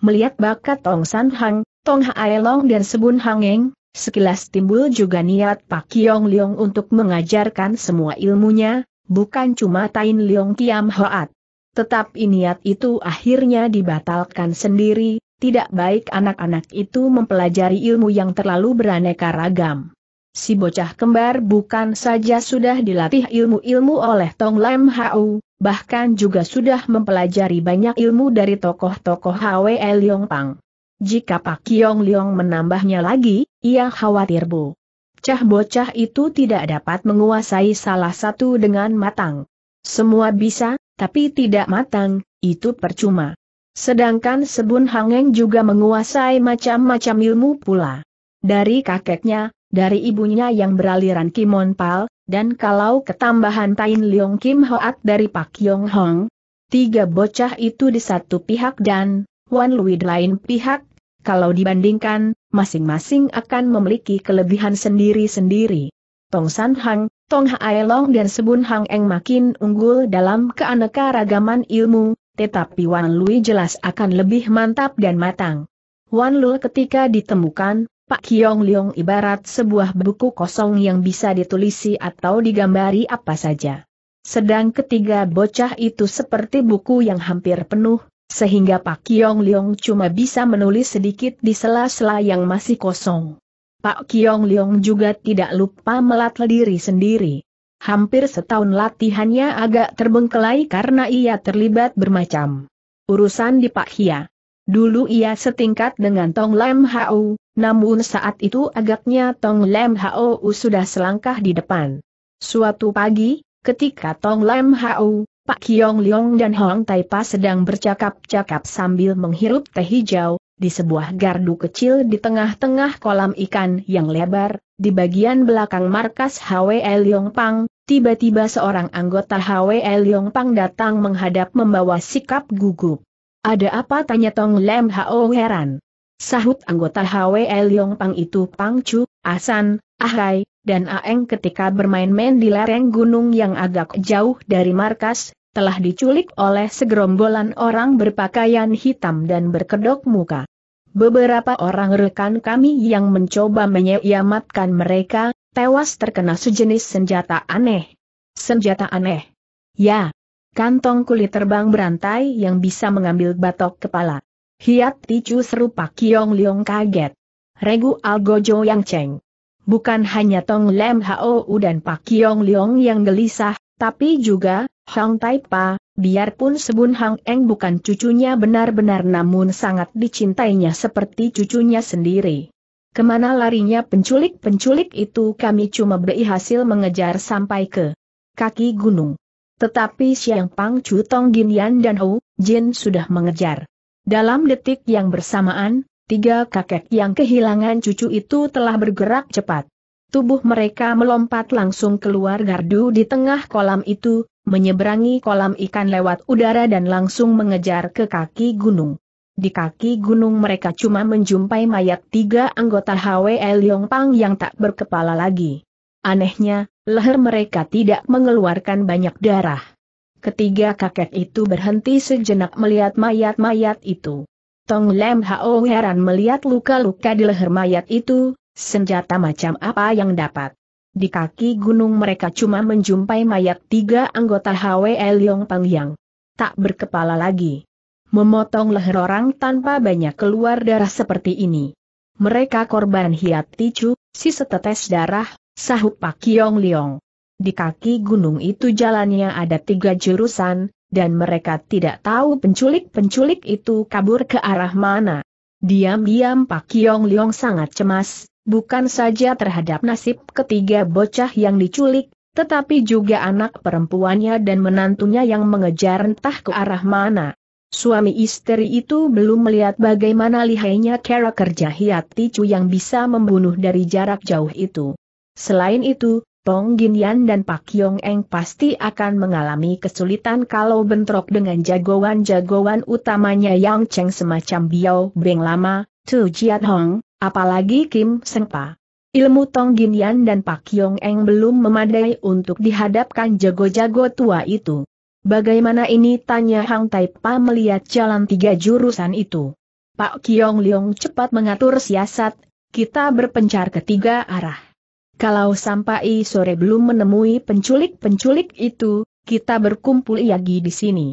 A: Melihat bakat Tong San Hang, Tong Hae Long dan Sebun Hangeng, sekilas timbul juga niat Pak Kiong Leong untuk mengajarkan semua ilmunya, bukan cuma Tain Leong Kiam Hoat. Tetapi niat itu akhirnya dibatalkan sendiri, tidak baik anak-anak itu mempelajari ilmu yang terlalu beraneka ragam. Si bocah kembar bukan saja sudah dilatih ilmu-ilmu oleh Tong Lam Hau, bahkan juga sudah mempelajari banyak ilmu dari tokoh-tokoh Hwe Leong Pang. Jika Pak Kiong Leong menambahnya lagi, ia khawatir Bu. Cah bocah itu tidak dapat menguasai salah satu dengan matang. Semua bisa, tapi tidak matang, itu percuma. Sedangkan Sebun Hangeng juga menguasai macam-macam ilmu pula. Dari kakeknya, dari ibunya yang beraliran Kimon Pal, dan kalau ketambahan Tain Leong Kim Hoat dari Pak Yong Hong, tiga bocah itu di satu pihak dan Wan Lui di lain pihak, kalau dibandingkan, masing-masing akan memiliki kelebihan sendiri-sendiri. Tong San Hang, Tong Hae Long dan Sebun Hang Eng makin unggul dalam keaneka ragaman ilmu, tetapi Wan Lui jelas akan lebih mantap dan matang. Wan Lui ketika ditemukan, Pak Kiong Liong ibarat sebuah buku kosong yang bisa ditulisi atau digambari apa saja. Sedang ketiga bocah itu seperti buku yang hampir penuh, sehingga Pak Kiong Liong cuma bisa menulis sedikit di sela-sela yang masih kosong. Pak Kiong Liong juga tidak lupa melatih diri sendiri. Hampir setahun latihannya agak terbengkelai karena ia terlibat bermacam urusan di Pak Hia. Dulu ia setingkat dengan Tong Lem Hao, namun saat itu agaknya Tong Lem Hao sudah selangkah di depan. Suatu pagi, ketika Tong Lem Hao, Pak Kiong Liong dan Hong Taipa sedang bercakap-cakap sambil menghirup teh hijau, di sebuah gardu kecil di tengah-tengah kolam ikan yang lebar, di bagian belakang markas HWL Pang, tiba-tiba seorang anggota HWL Pang datang menghadap membawa sikap gugup. Ada apa tanya Tong Lem Hao heran. Sahut anggota HWL Pang itu Pang Chu, Asan, Ahai, dan Aeng ketika bermain-main di lereng gunung yang agak jauh dari markas, telah diculik oleh segerombolan orang berpakaian hitam dan berkedok muka. Beberapa orang rekan kami yang mencoba menyeyamatkan mereka, tewas terkena sejenis senjata aneh. Senjata aneh? Ya, Kantong kulit terbang berantai yang bisa mengambil batok kepala. Hiat ticu serupa Kiong Liong kaget. Regu Algojo yang ceng. Bukan hanya Tong Lem Hao dan Pak Kiong Liong yang gelisah, tapi juga, Hong Tai Pa, biarpun Sebun Hang Eng bukan cucunya benar-benar namun sangat dicintainya seperti cucunya sendiri. Kemana larinya penculik-penculik itu kami cuma beri hasil mengejar sampai ke kaki gunung. Tetapi siang Pang Chu Tong Yan dan Hou Jin sudah mengejar. Dalam detik yang bersamaan, tiga kakek yang kehilangan cucu itu telah bergerak cepat. Tubuh mereka melompat langsung keluar gardu di tengah kolam itu, menyeberangi kolam ikan lewat udara dan langsung mengejar ke kaki gunung. Di kaki gunung mereka cuma menjumpai mayat tiga anggota HWL Pang yang tak berkepala lagi. Anehnya, leher mereka tidak mengeluarkan banyak darah. Ketiga kakek itu berhenti sejenak melihat mayat-mayat itu. Tong Lem Hao heran melihat luka-luka di leher mayat itu, senjata macam apa yang dapat. Di kaki gunung mereka cuma menjumpai mayat tiga anggota HWL Yong yang Tak berkepala lagi. Memotong leher orang tanpa banyak keluar darah seperti ini. Mereka korban hiat ticu, si setetes darah, sahut Pak Kiong Liong. Di kaki gunung itu jalannya ada tiga jurusan, dan mereka tidak tahu penculik-penculik itu kabur ke arah mana. Diam-diam Pak Kiong Liong sangat cemas, bukan saja terhadap nasib ketiga bocah yang diculik, tetapi juga anak perempuannya dan menantunya yang mengejar entah ke arah mana. Suami istri itu belum melihat bagaimana lihainya cara kerja Hiat Ticu yang bisa membunuh dari jarak jauh itu. Selain itu, Tong Ginian dan Pak Yong Eng pasti akan mengalami kesulitan kalau bentrok dengan jagoan-jagoan utamanya Yang Cheng semacam Biao Beng Lama, Tu Jiat Hong, apalagi Kim Seng Pa. Ilmu Tong Ginian dan Pak Yong Eng belum memadai untuk dihadapkan jago-jago tua itu. Bagaimana ini tanya Hang Tai Pa melihat jalan tiga jurusan itu. Pak Kiong Leong cepat mengatur siasat, kita berpencar ke tiga arah. Kalau sampai sore belum menemui penculik-penculik itu, kita berkumpul lagi di sini.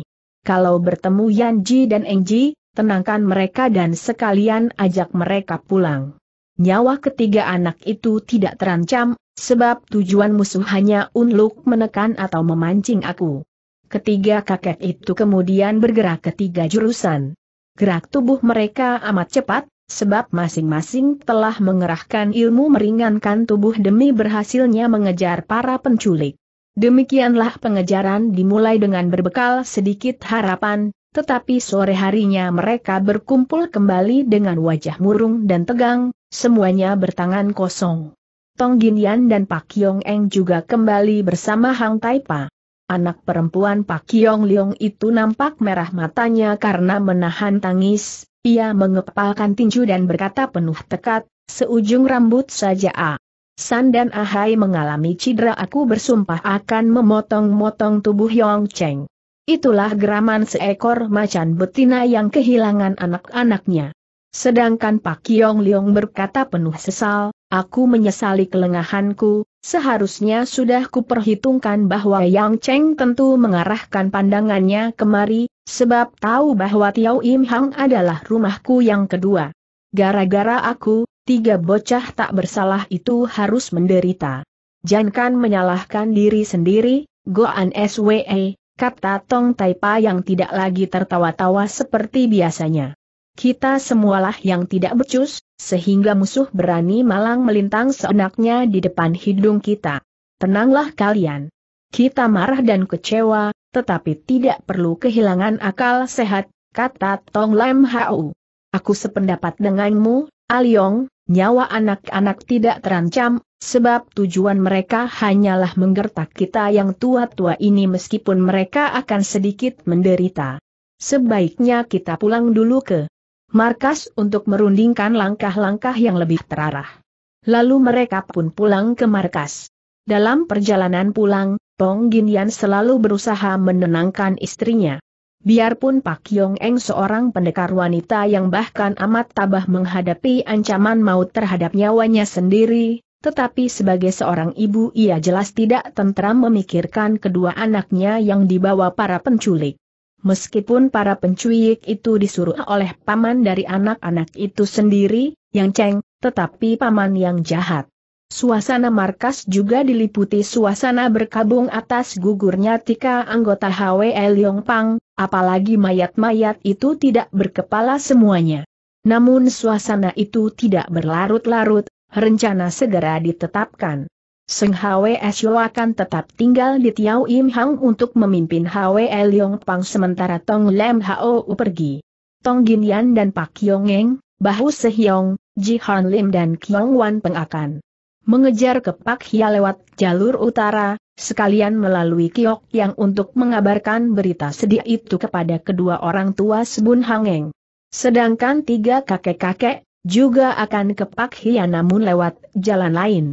A: Kalau bertemu Yanji dan Engji, tenangkan mereka dan sekalian ajak mereka pulang. Nyawa ketiga anak itu tidak terancam, sebab tujuan musuh hanya untuk menekan atau memancing aku. Ketiga kakek itu kemudian bergerak ke tiga jurusan. Gerak tubuh mereka amat cepat, Sebab masing-masing telah mengerahkan ilmu meringankan tubuh demi berhasilnya mengejar para penculik. Demikianlah pengejaran dimulai dengan berbekal sedikit harapan, tetapi sore harinya mereka berkumpul kembali dengan wajah murung dan tegang, semuanya bertangan kosong. Tong Ginian dan Pak Yong Eng juga kembali bersama Hang Taipa. Anak perempuan Pak Yong Leong itu nampak merah matanya karena menahan tangis, ia mengepalkan tinju dan berkata penuh tekat, seujung rambut saja A. San dan Ahai mengalami cedera aku bersumpah akan memotong-motong tubuh Yong Cheng. Itulah geraman seekor macan betina yang kehilangan anak-anaknya. Sedangkan Pak Yong Leong berkata penuh sesal, aku menyesali kelengahanku, Seharusnya sudah kuperhitungkan bahwa Yang Cheng tentu mengarahkan pandangannya kemari, sebab tahu bahwa Tiao Im Hang adalah rumahku yang kedua. Gara-gara aku, tiga bocah tak bersalah itu harus menderita. Jangan menyalahkan diri sendiri, Goan SWE, kata Tong Taipa yang tidak lagi tertawa-tawa seperti biasanya. Kita semualah yang tidak becus, sehingga musuh berani malang melintang seenaknya di depan hidung kita. Tenanglah kalian. Kita marah dan kecewa, tetapi tidak perlu kehilangan akal sehat, kata Tong Lam Hau. Aku sependapat denganmu, Aliong, ah nyawa anak-anak tidak terancam, sebab tujuan mereka hanyalah menggertak kita yang tua-tua ini meskipun mereka akan sedikit menderita. Sebaiknya kita pulang dulu ke markas untuk merundingkan langkah-langkah yang lebih terarah. Lalu mereka pun pulang ke markas. Dalam perjalanan pulang, Tong Ginian selalu berusaha menenangkan istrinya. Biarpun Pak Yong Eng seorang pendekar wanita yang bahkan amat tabah menghadapi ancaman maut terhadap nyawanya sendiri, tetapi sebagai seorang ibu ia jelas tidak tentram memikirkan kedua anaknya yang dibawa para penculik. Meskipun para penculik itu disuruh oleh paman dari anak-anak itu sendiri, yang ceng, tetapi paman yang jahat. Suasana markas juga diliputi suasana berkabung atas gugurnya tika anggota HWL Pang, apalagi mayat-mayat itu tidak berkepala semuanya. Namun suasana itu tidak berlarut-larut, rencana segera ditetapkan. Seng Hwe Siu akan tetap tinggal di Tiau Im Hang untuk memimpin Hwe Liong Pang sementara Tong Lem Ho pergi. Tong Gin Yan dan Pak Yong Eng, Bahu Sehyong, Ji Han Lim dan Kiong Wan Peng akan mengejar ke Pak Hia lewat jalur utara, sekalian melalui Kiok yang untuk mengabarkan berita sedih itu kepada kedua orang tua Sebun Hangeng. Sedangkan tiga kakek-kakek juga akan ke Pak Hia namun lewat jalan lain.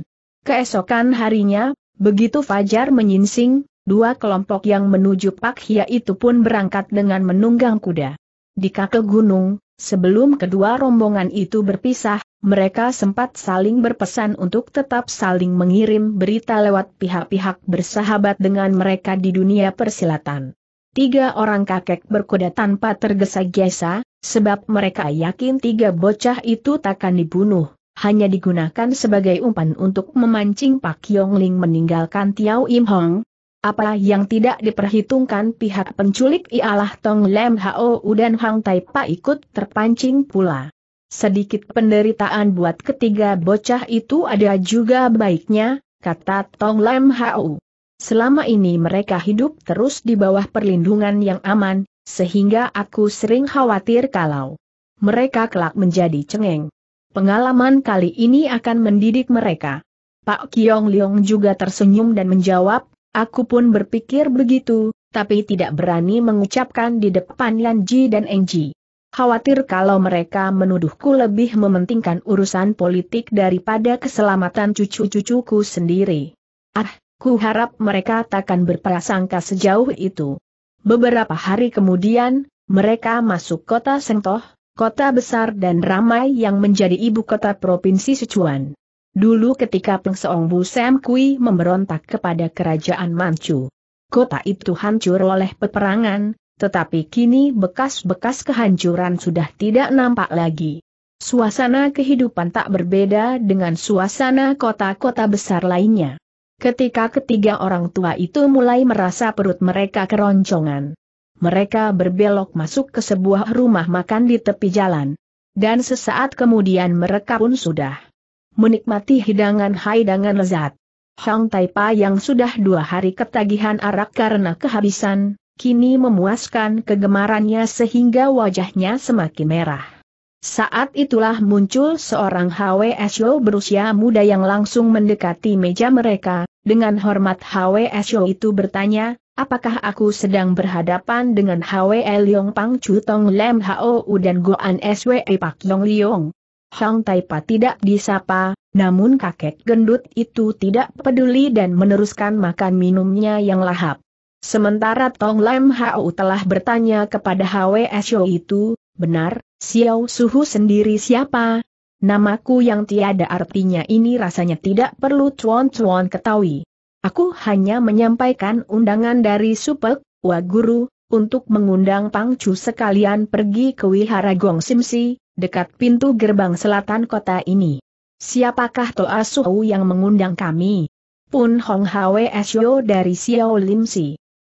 A: Keesokan harinya, begitu Fajar menyingsing, dua kelompok yang menuju Pak Hia itu pun berangkat dengan menunggang kuda. Di kakek gunung, sebelum kedua rombongan itu berpisah, mereka sempat saling berpesan untuk tetap saling mengirim berita lewat pihak-pihak bersahabat dengan mereka di dunia persilatan. Tiga orang kakek berkuda tanpa tergesa-gesa, sebab mereka yakin tiga bocah itu takkan dibunuh hanya digunakan sebagai umpan untuk memancing Pak Yong Ling meninggalkan Tiao Im Hong. Apa yang tidak diperhitungkan pihak penculik ialah Tong Lem Hao dan Hang Tai Pa ikut terpancing pula. Sedikit penderitaan buat ketiga bocah itu ada juga baiknya, kata Tong Lem Hao. Selama ini mereka hidup terus di bawah perlindungan yang aman, sehingga aku sering khawatir kalau mereka kelak menjadi cengeng. Pengalaman kali ini akan mendidik mereka. Pak Kiong Leong juga tersenyum dan menjawab, aku pun berpikir begitu, tapi tidak berani mengucapkan di depan Yan Ji dan Eng Ji. Khawatir kalau mereka menuduhku lebih mementingkan urusan politik daripada keselamatan cucu-cucuku sendiri. Ah, ku harap mereka takkan berprasangka sejauh itu. Beberapa hari kemudian, mereka masuk kota Sengtoh, kota besar dan ramai yang menjadi ibu kota Provinsi Sichuan. Dulu ketika Peng Seong Bu Sam Kui memberontak kepada kerajaan Manchu, kota itu hancur oleh peperangan, tetapi kini bekas-bekas kehancuran sudah tidak nampak lagi. Suasana kehidupan tak berbeda dengan suasana kota-kota besar lainnya. Ketika ketiga orang tua itu mulai merasa perut mereka keroncongan, mereka berbelok masuk ke sebuah rumah makan di tepi jalan. Dan sesaat kemudian mereka pun sudah menikmati hidangan hidangan lezat. Hang Taipa yang sudah dua hari ketagihan arak karena kehabisan, kini memuaskan kegemarannya sehingga wajahnya semakin merah. Saat itulah muncul seorang HWSO berusia muda yang langsung mendekati meja mereka, dengan hormat HWSO itu bertanya, Apakah aku sedang berhadapan dengan Hwe Leong Pang Chu Tong Lem U dan Guan Swe Pak Yong Leong? Hang Taipa tidak disapa, namun kakek gendut itu tidak peduli dan meneruskan makan minumnya yang lahap. Sementara Tong Lem Hou telah bertanya kepada Hwe Sio itu, benar, Xiao Suhu sendiri siapa? Namaku yang tiada artinya ini rasanya tidak perlu cuan-cuan ketahui. Aku hanya menyampaikan undangan dari Supek, Wah Guru, untuk mengundang Pangcu sekalian pergi ke Wihara Gong Simsi, dekat pintu gerbang selatan kota ini. Siapakah Toa Suhu yang mengundang kami? Pun Hong Hwe Sio dari Xiao Lim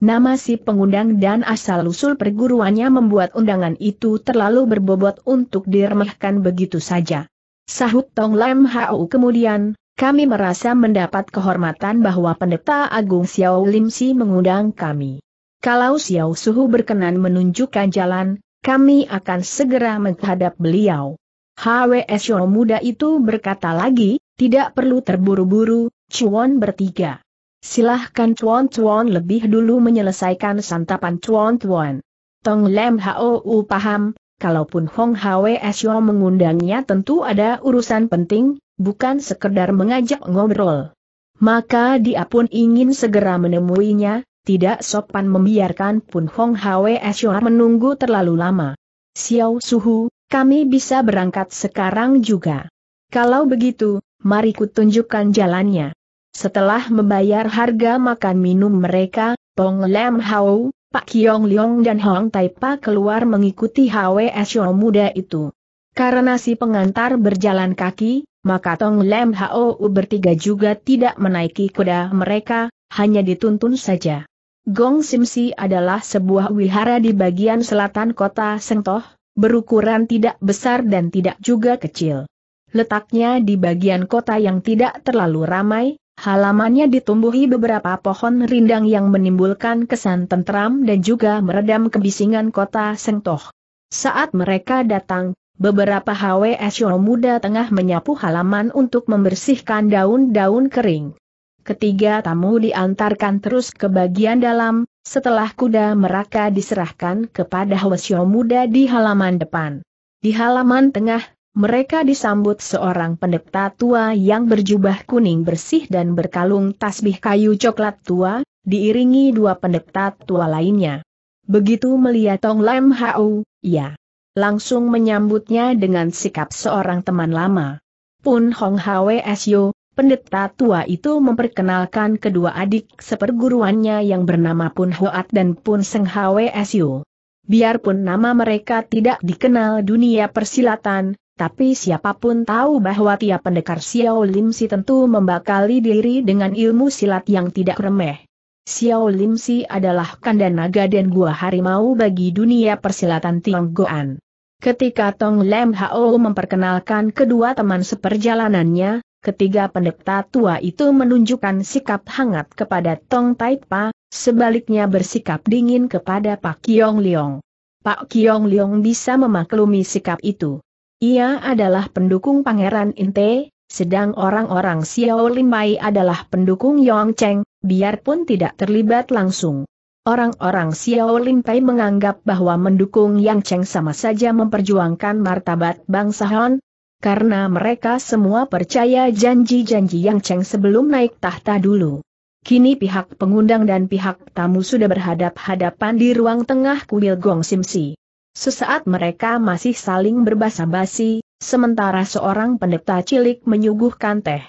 A: Nama si pengundang dan asal-usul perguruannya membuat undangan itu terlalu berbobot untuk diremehkan begitu saja. Sahut Tong Lam Hau kemudian, kami merasa mendapat kehormatan bahwa pendeta Agung Xiao Lim Si mengundang kami. Kalau Xiao Suhu berkenan menunjukkan jalan, kami akan segera menghadap beliau. HWS Yo muda itu berkata lagi, tidak perlu terburu-buru, Cuan bertiga. Silahkan cuan-cuan lebih dulu menyelesaikan santapan cuan-cuan. Tong Lem Hou paham, kalaupun Hong HWS Yo mengundangnya tentu ada urusan penting, bukan sekedar mengajak ngobrol. Maka dia pun ingin segera menemuinya, tidak sopan membiarkan Pun Hong Hwe Esyor menunggu terlalu lama. Xiao Suhu, kami bisa berangkat sekarang juga. Kalau begitu, mari kutunjukkan jalannya. Setelah membayar harga makan minum mereka, Pong Lam Hao, Pak Kiong Leong dan Hong Tai Pa keluar mengikuti Hwe Esyor muda itu. Karena si pengantar berjalan kaki, maka Tong Lem U bertiga juga tidak menaiki kuda mereka, hanya dituntun saja. Gong Simsi adalah sebuah wihara di bagian selatan kota Sengtoh, berukuran tidak besar dan tidak juga kecil. Letaknya di bagian kota yang tidak terlalu ramai, halamannya ditumbuhi beberapa pohon rindang yang menimbulkan kesan tentram dan juga meredam kebisingan kota Sengtoh. Saat mereka datang, beberapa HWSO muda tengah menyapu halaman untuk membersihkan daun-daun kering. Ketiga tamu diantarkan terus ke bagian dalam, setelah kuda meraka diserahkan kepada HWSO muda di halaman depan. Di halaman tengah, mereka disambut seorang pendeta tua yang berjubah kuning bersih dan berkalung tasbih kayu coklat tua, diiringi dua pendeta tua lainnya. Begitu melihat Tong Lam Hau, ya langsung menyambutnya dengan sikap seorang teman lama. Pun Hong Hwe Syo, pendeta tua itu memperkenalkan kedua adik seperguruannya yang bernama Pun Hoat dan Pun Seng Hwe Syo. Biarpun nama mereka tidak dikenal dunia persilatan, tapi siapapun tahu bahwa tiap pendekar Xiao Lim si tentu membakali diri dengan ilmu silat yang tidak remeh. Xiao Lim Si adalah kanda naga dan gua harimau bagi dunia persilatan Tionggoan. Ketika Tong Lem Hao memperkenalkan kedua teman seperjalanannya, ketiga pendeta tua itu menunjukkan sikap hangat kepada Tong Tai Pa, sebaliknya bersikap dingin kepada Pak Kiong Liong. Pak Kiong Liong bisa memaklumi sikap itu. Ia adalah pendukung Pangeran Inte, sedang orang-orang Xiao Lim Limai adalah pendukung Yong Cheng, biarpun tidak terlibat langsung. Orang-orang Xiao Pei menganggap bahwa mendukung Yang Cheng sama saja memperjuangkan martabat bangsa Han, karena mereka semua percaya janji-janji Yang Cheng sebelum naik tahta dulu. Kini pihak pengundang dan pihak tamu sudah berhadap-hadapan di ruang tengah kuil Gong Simsi. Sesaat mereka masih saling berbasa-basi, sementara seorang pendeta cilik menyuguhkan teh.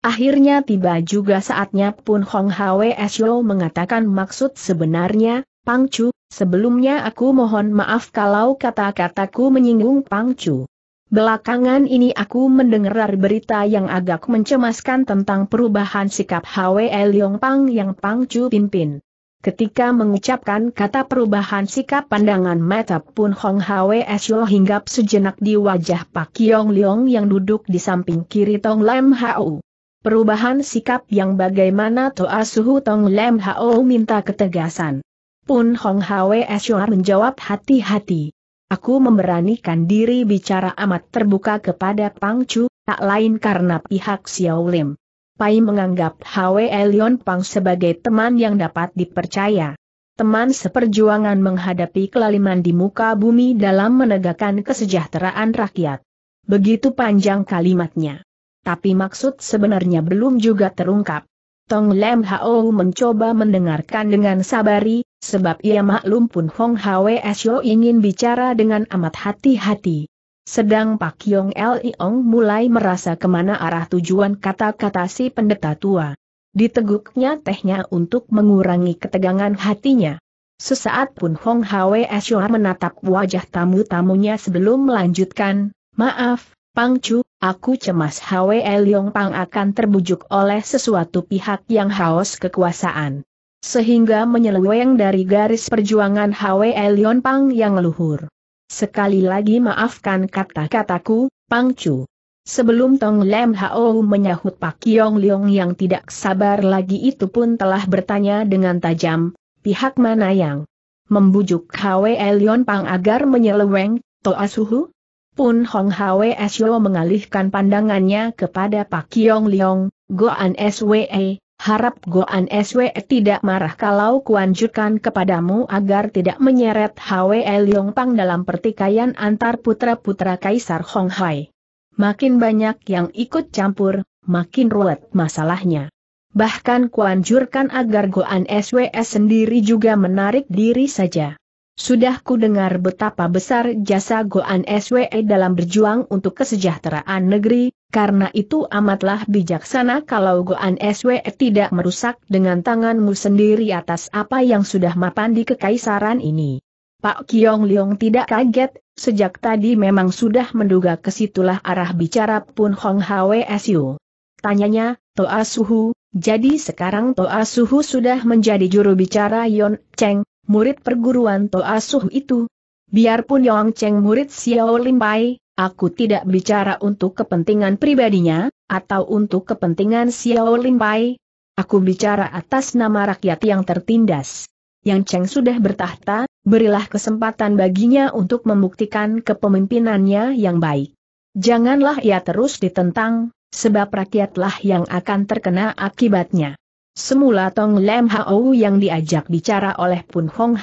A: Akhirnya tiba juga saatnya Pun Hong Hwe Shou mengatakan maksud sebenarnya, Pang Chu, sebelumnya aku mohon maaf kalau kata-kataku menyinggung Pang Chu. Belakangan ini aku mendengar berita yang agak mencemaskan tentang perubahan sikap Hwe Leong Pang yang Pang Chu pimpin. Ketika mengucapkan kata perubahan sikap pandangan mata Pun Hong Hwe Shou hinggap sejenak di wajah Pak Yong Leong yang duduk di samping kiri Tong Lam Hau. Perubahan sikap yang bagaimana Toa Suhu Tong Lem Hao minta ketegasan. Pun Hong Hwe Esyor menjawab hati-hati. Aku memberanikan diri bicara amat terbuka kepada Pang Chu, tak lain karena pihak Xiao Lim. Pai menganggap Hwe Elion Pang sebagai teman yang dapat dipercaya teman seperjuangan menghadapi kelaliman di muka bumi dalam menegakkan kesejahteraan rakyat. Begitu panjang kalimatnya tapi maksud sebenarnya belum juga terungkap. Tong Lem Hao mencoba mendengarkan dengan sabari, sebab ia maklum pun Hong Hwe Syo ingin bicara dengan amat hati-hati. Sedang Pak Yong L Liong mulai merasa kemana arah tujuan kata-kata si pendeta tua. Diteguknya tehnya untuk mengurangi ketegangan hatinya. Sesaat pun Hong Hwe Syo menatap wajah tamu-tamunya sebelum melanjutkan, Maaf, Pang Chu, Aku cemas Hwe Leong Pang akan terbujuk oleh sesuatu pihak yang haus kekuasaan. Sehingga menyeleweng dari garis perjuangan Hwe Leong Pang yang luhur. Sekali lagi maafkan kata-kataku, Pang Chu. Sebelum Tong Lem Hao menyahut Pak Yong Leong yang tidak sabar lagi itu pun telah bertanya dengan tajam, pihak mana yang membujuk Hwe Leon Pang agar menyeleweng, Toa Suhu? Pun Hong Hwe Sio mengalihkan pandangannya kepada Pak Kiong Liong, Goan SWE, harap Goan SWE tidak marah kalau kuanjurkan kepadamu agar tidak menyeret Hwe Liong Pang dalam pertikaian antar putra-putra Kaisar Hong Hai. Makin banyak yang ikut campur, makin ruwet masalahnya. Bahkan kuanjurkan agar Goan SWS sendiri juga menarik diri saja. Sudah ku dengar betapa besar jasa Goan SWE dalam berjuang untuk kesejahteraan negeri, karena itu amatlah bijaksana kalau Goan SWE tidak merusak dengan tanganmu sendiri atas apa yang sudah mapan di kekaisaran ini. Pak Kiong Liong tidak kaget, sejak tadi memang sudah menduga kesitulah arah bicara Pun Hong Hwe Siu. Tanyanya, Toa Suhu, jadi sekarang Toa Suhu sudah menjadi juru bicara Yon Cheng, murid perguruan Toasuh itu. Biarpun Yong Cheng murid Xiao Limpai, aku tidak bicara untuk kepentingan pribadinya, atau untuk kepentingan Xiao Limpai. Aku bicara atas nama rakyat yang tertindas. Yang Cheng sudah bertahta, berilah kesempatan baginya untuk membuktikan kepemimpinannya yang baik. Janganlah ia terus ditentang, sebab rakyatlah yang akan terkena akibatnya. Semula Tong Lem Hao yang diajak bicara oleh Pun Hong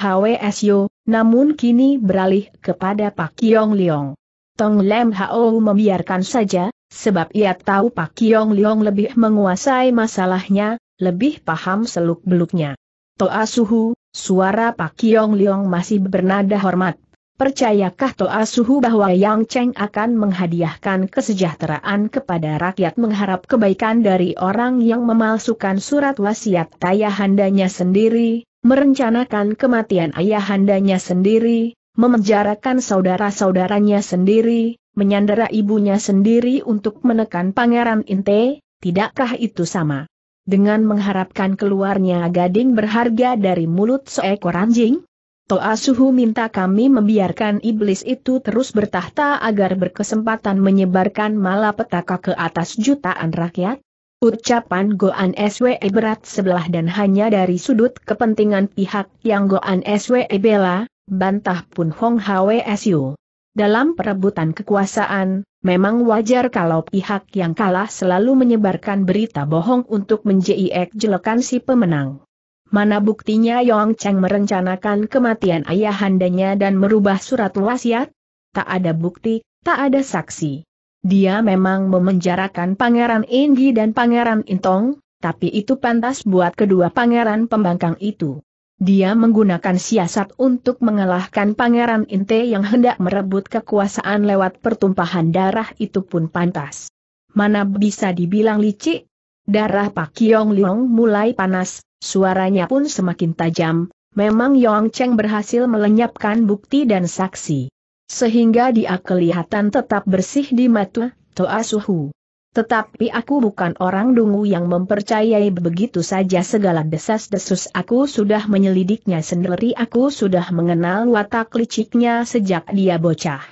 A: Sio, namun kini beralih kepada Pak Yong Leong. Tong Lem Hao membiarkan saja, sebab ia tahu Pak Yong Leong lebih menguasai masalahnya, lebih paham seluk-beluknya. Toa Suhu, suara Pak Yong Leong masih bernada hormat. Percayakah Toa Suhu bahwa Yang Cheng akan menghadiahkan kesejahteraan kepada rakyat mengharap kebaikan dari orang yang memalsukan surat wasiat ayahandanya sendiri, merencanakan kematian ayahandanya sendiri, memenjarakan saudara-saudaranya sendiri, menyandera ibunya sendiri untuk menekan Pangeran Inte, tidakkah itu sama? Dengan mengharapkan keluarnya gading berharga dari mulut seekor anjing, Toa Suhu minta kami membiarkan iblis itu terus bertahta agar berkesempatan menyebarkan malapetaka ke atas jutaan rakyat? Ucapan Goan SWE berat sebelah dan hanya dari sudut kepentingan pihak yang Goan SWE bela, bantah pun Hong HWSU. Dalam perebutan kekuasaan, memang wajar kalau pihak yang kalah selalu menyebarkan berita bohong untuk menjeiek jelekan si pemenang. Mana buktinya Yong Cheng merencanakan kematian ayahandanya dan merubah surat wasiat? Tak ada bukti, tak ada saksi. Dia memang memenjarakan Pangeran Inggi dan Pangeran Intong, tapi itu pantas buat kedua pangeran pembangkang itu. Dia menggunakan siasat untuk mengalahkan Pangeran Inte yang hendak merebut kekuasaan lewat pertumpahan darah itu pun pantas. Mana bisa dibilang licik? Darah Pak Kiong Liong mulai panas, Suaranya pun semakin tajam, memang Yong Cheng berhasil melenyapkan bukti dan saksi. Sehingga dia kelihatan tetap bersih di mata Toa Suhu. Tetapi aku bukan orang dungu yang mempercayai begitu saja segala desas-desus aku sudah menyelidiknya sendiri aku sudah mengenal watak liciknya sejak dia bocah.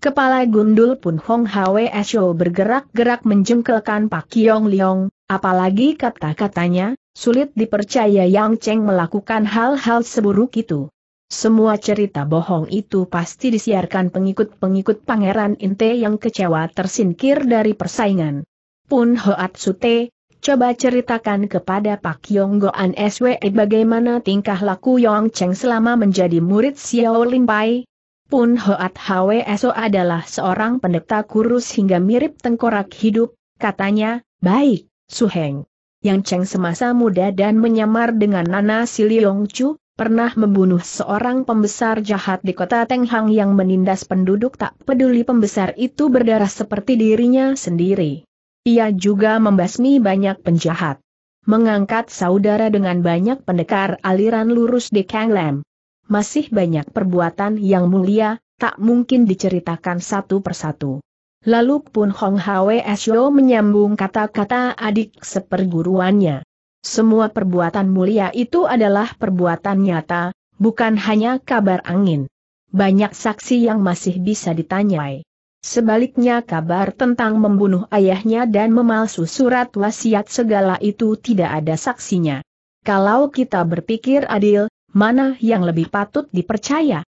A: Kepala gundul pun Hong Hwe Esho bergerak-gerak menjengkelkan Pak Yong Leong, apalagi kata-katanya, Sulit dipercaya Yang Cheng melakukan hal-hal seburuk itu. Semua cerita bohong itu pasti disiarkan pengikut-pengikut Pangeran Inte yang kecewa tersingkir dari persaingan. Pun Hoat Sute, coba ceritakan kepada Pak Yong Goan SWE bagaimana tingkah laku Yong Cheng selama menjadi murid Xiao Lin Pai. Pun Hoat HWSO adalah seorang pendeta kurus hingga mirip tengkorak hidup, katanya, baik, Su Heng. Yang Cheng semasa muda dan menyamar dengan Nana Siliong Chu, pernah membunuh seorang pembesar jahat di kota Tenghang yang menindas penduduk tak peduli pembesar itu berdarah seperti dirinya sendiri. Ia juga membasmi banyak penjahat. Mengangkat saudara dengan banyak pendekar aliran lurus di Kang Lam. Masih banyak perbuatan yang mulia, tak mungkin diceritakan satu persatu. Lalu pun Hong Hwe Sio menyambung kata-kata adik seperguruannya. Semua perbuatan mulia itu adalah perbuatan nyata, bukan hanya kabar angin. Banyak saksi yang masih bisa ditanyai. Sebaliknya kabar tentang membunuh ayahnya dan memalsu surat wasiat segala itu tidak ada saksinya. Kalau kita berpikir adil, mana yang lebih patut dipercaya?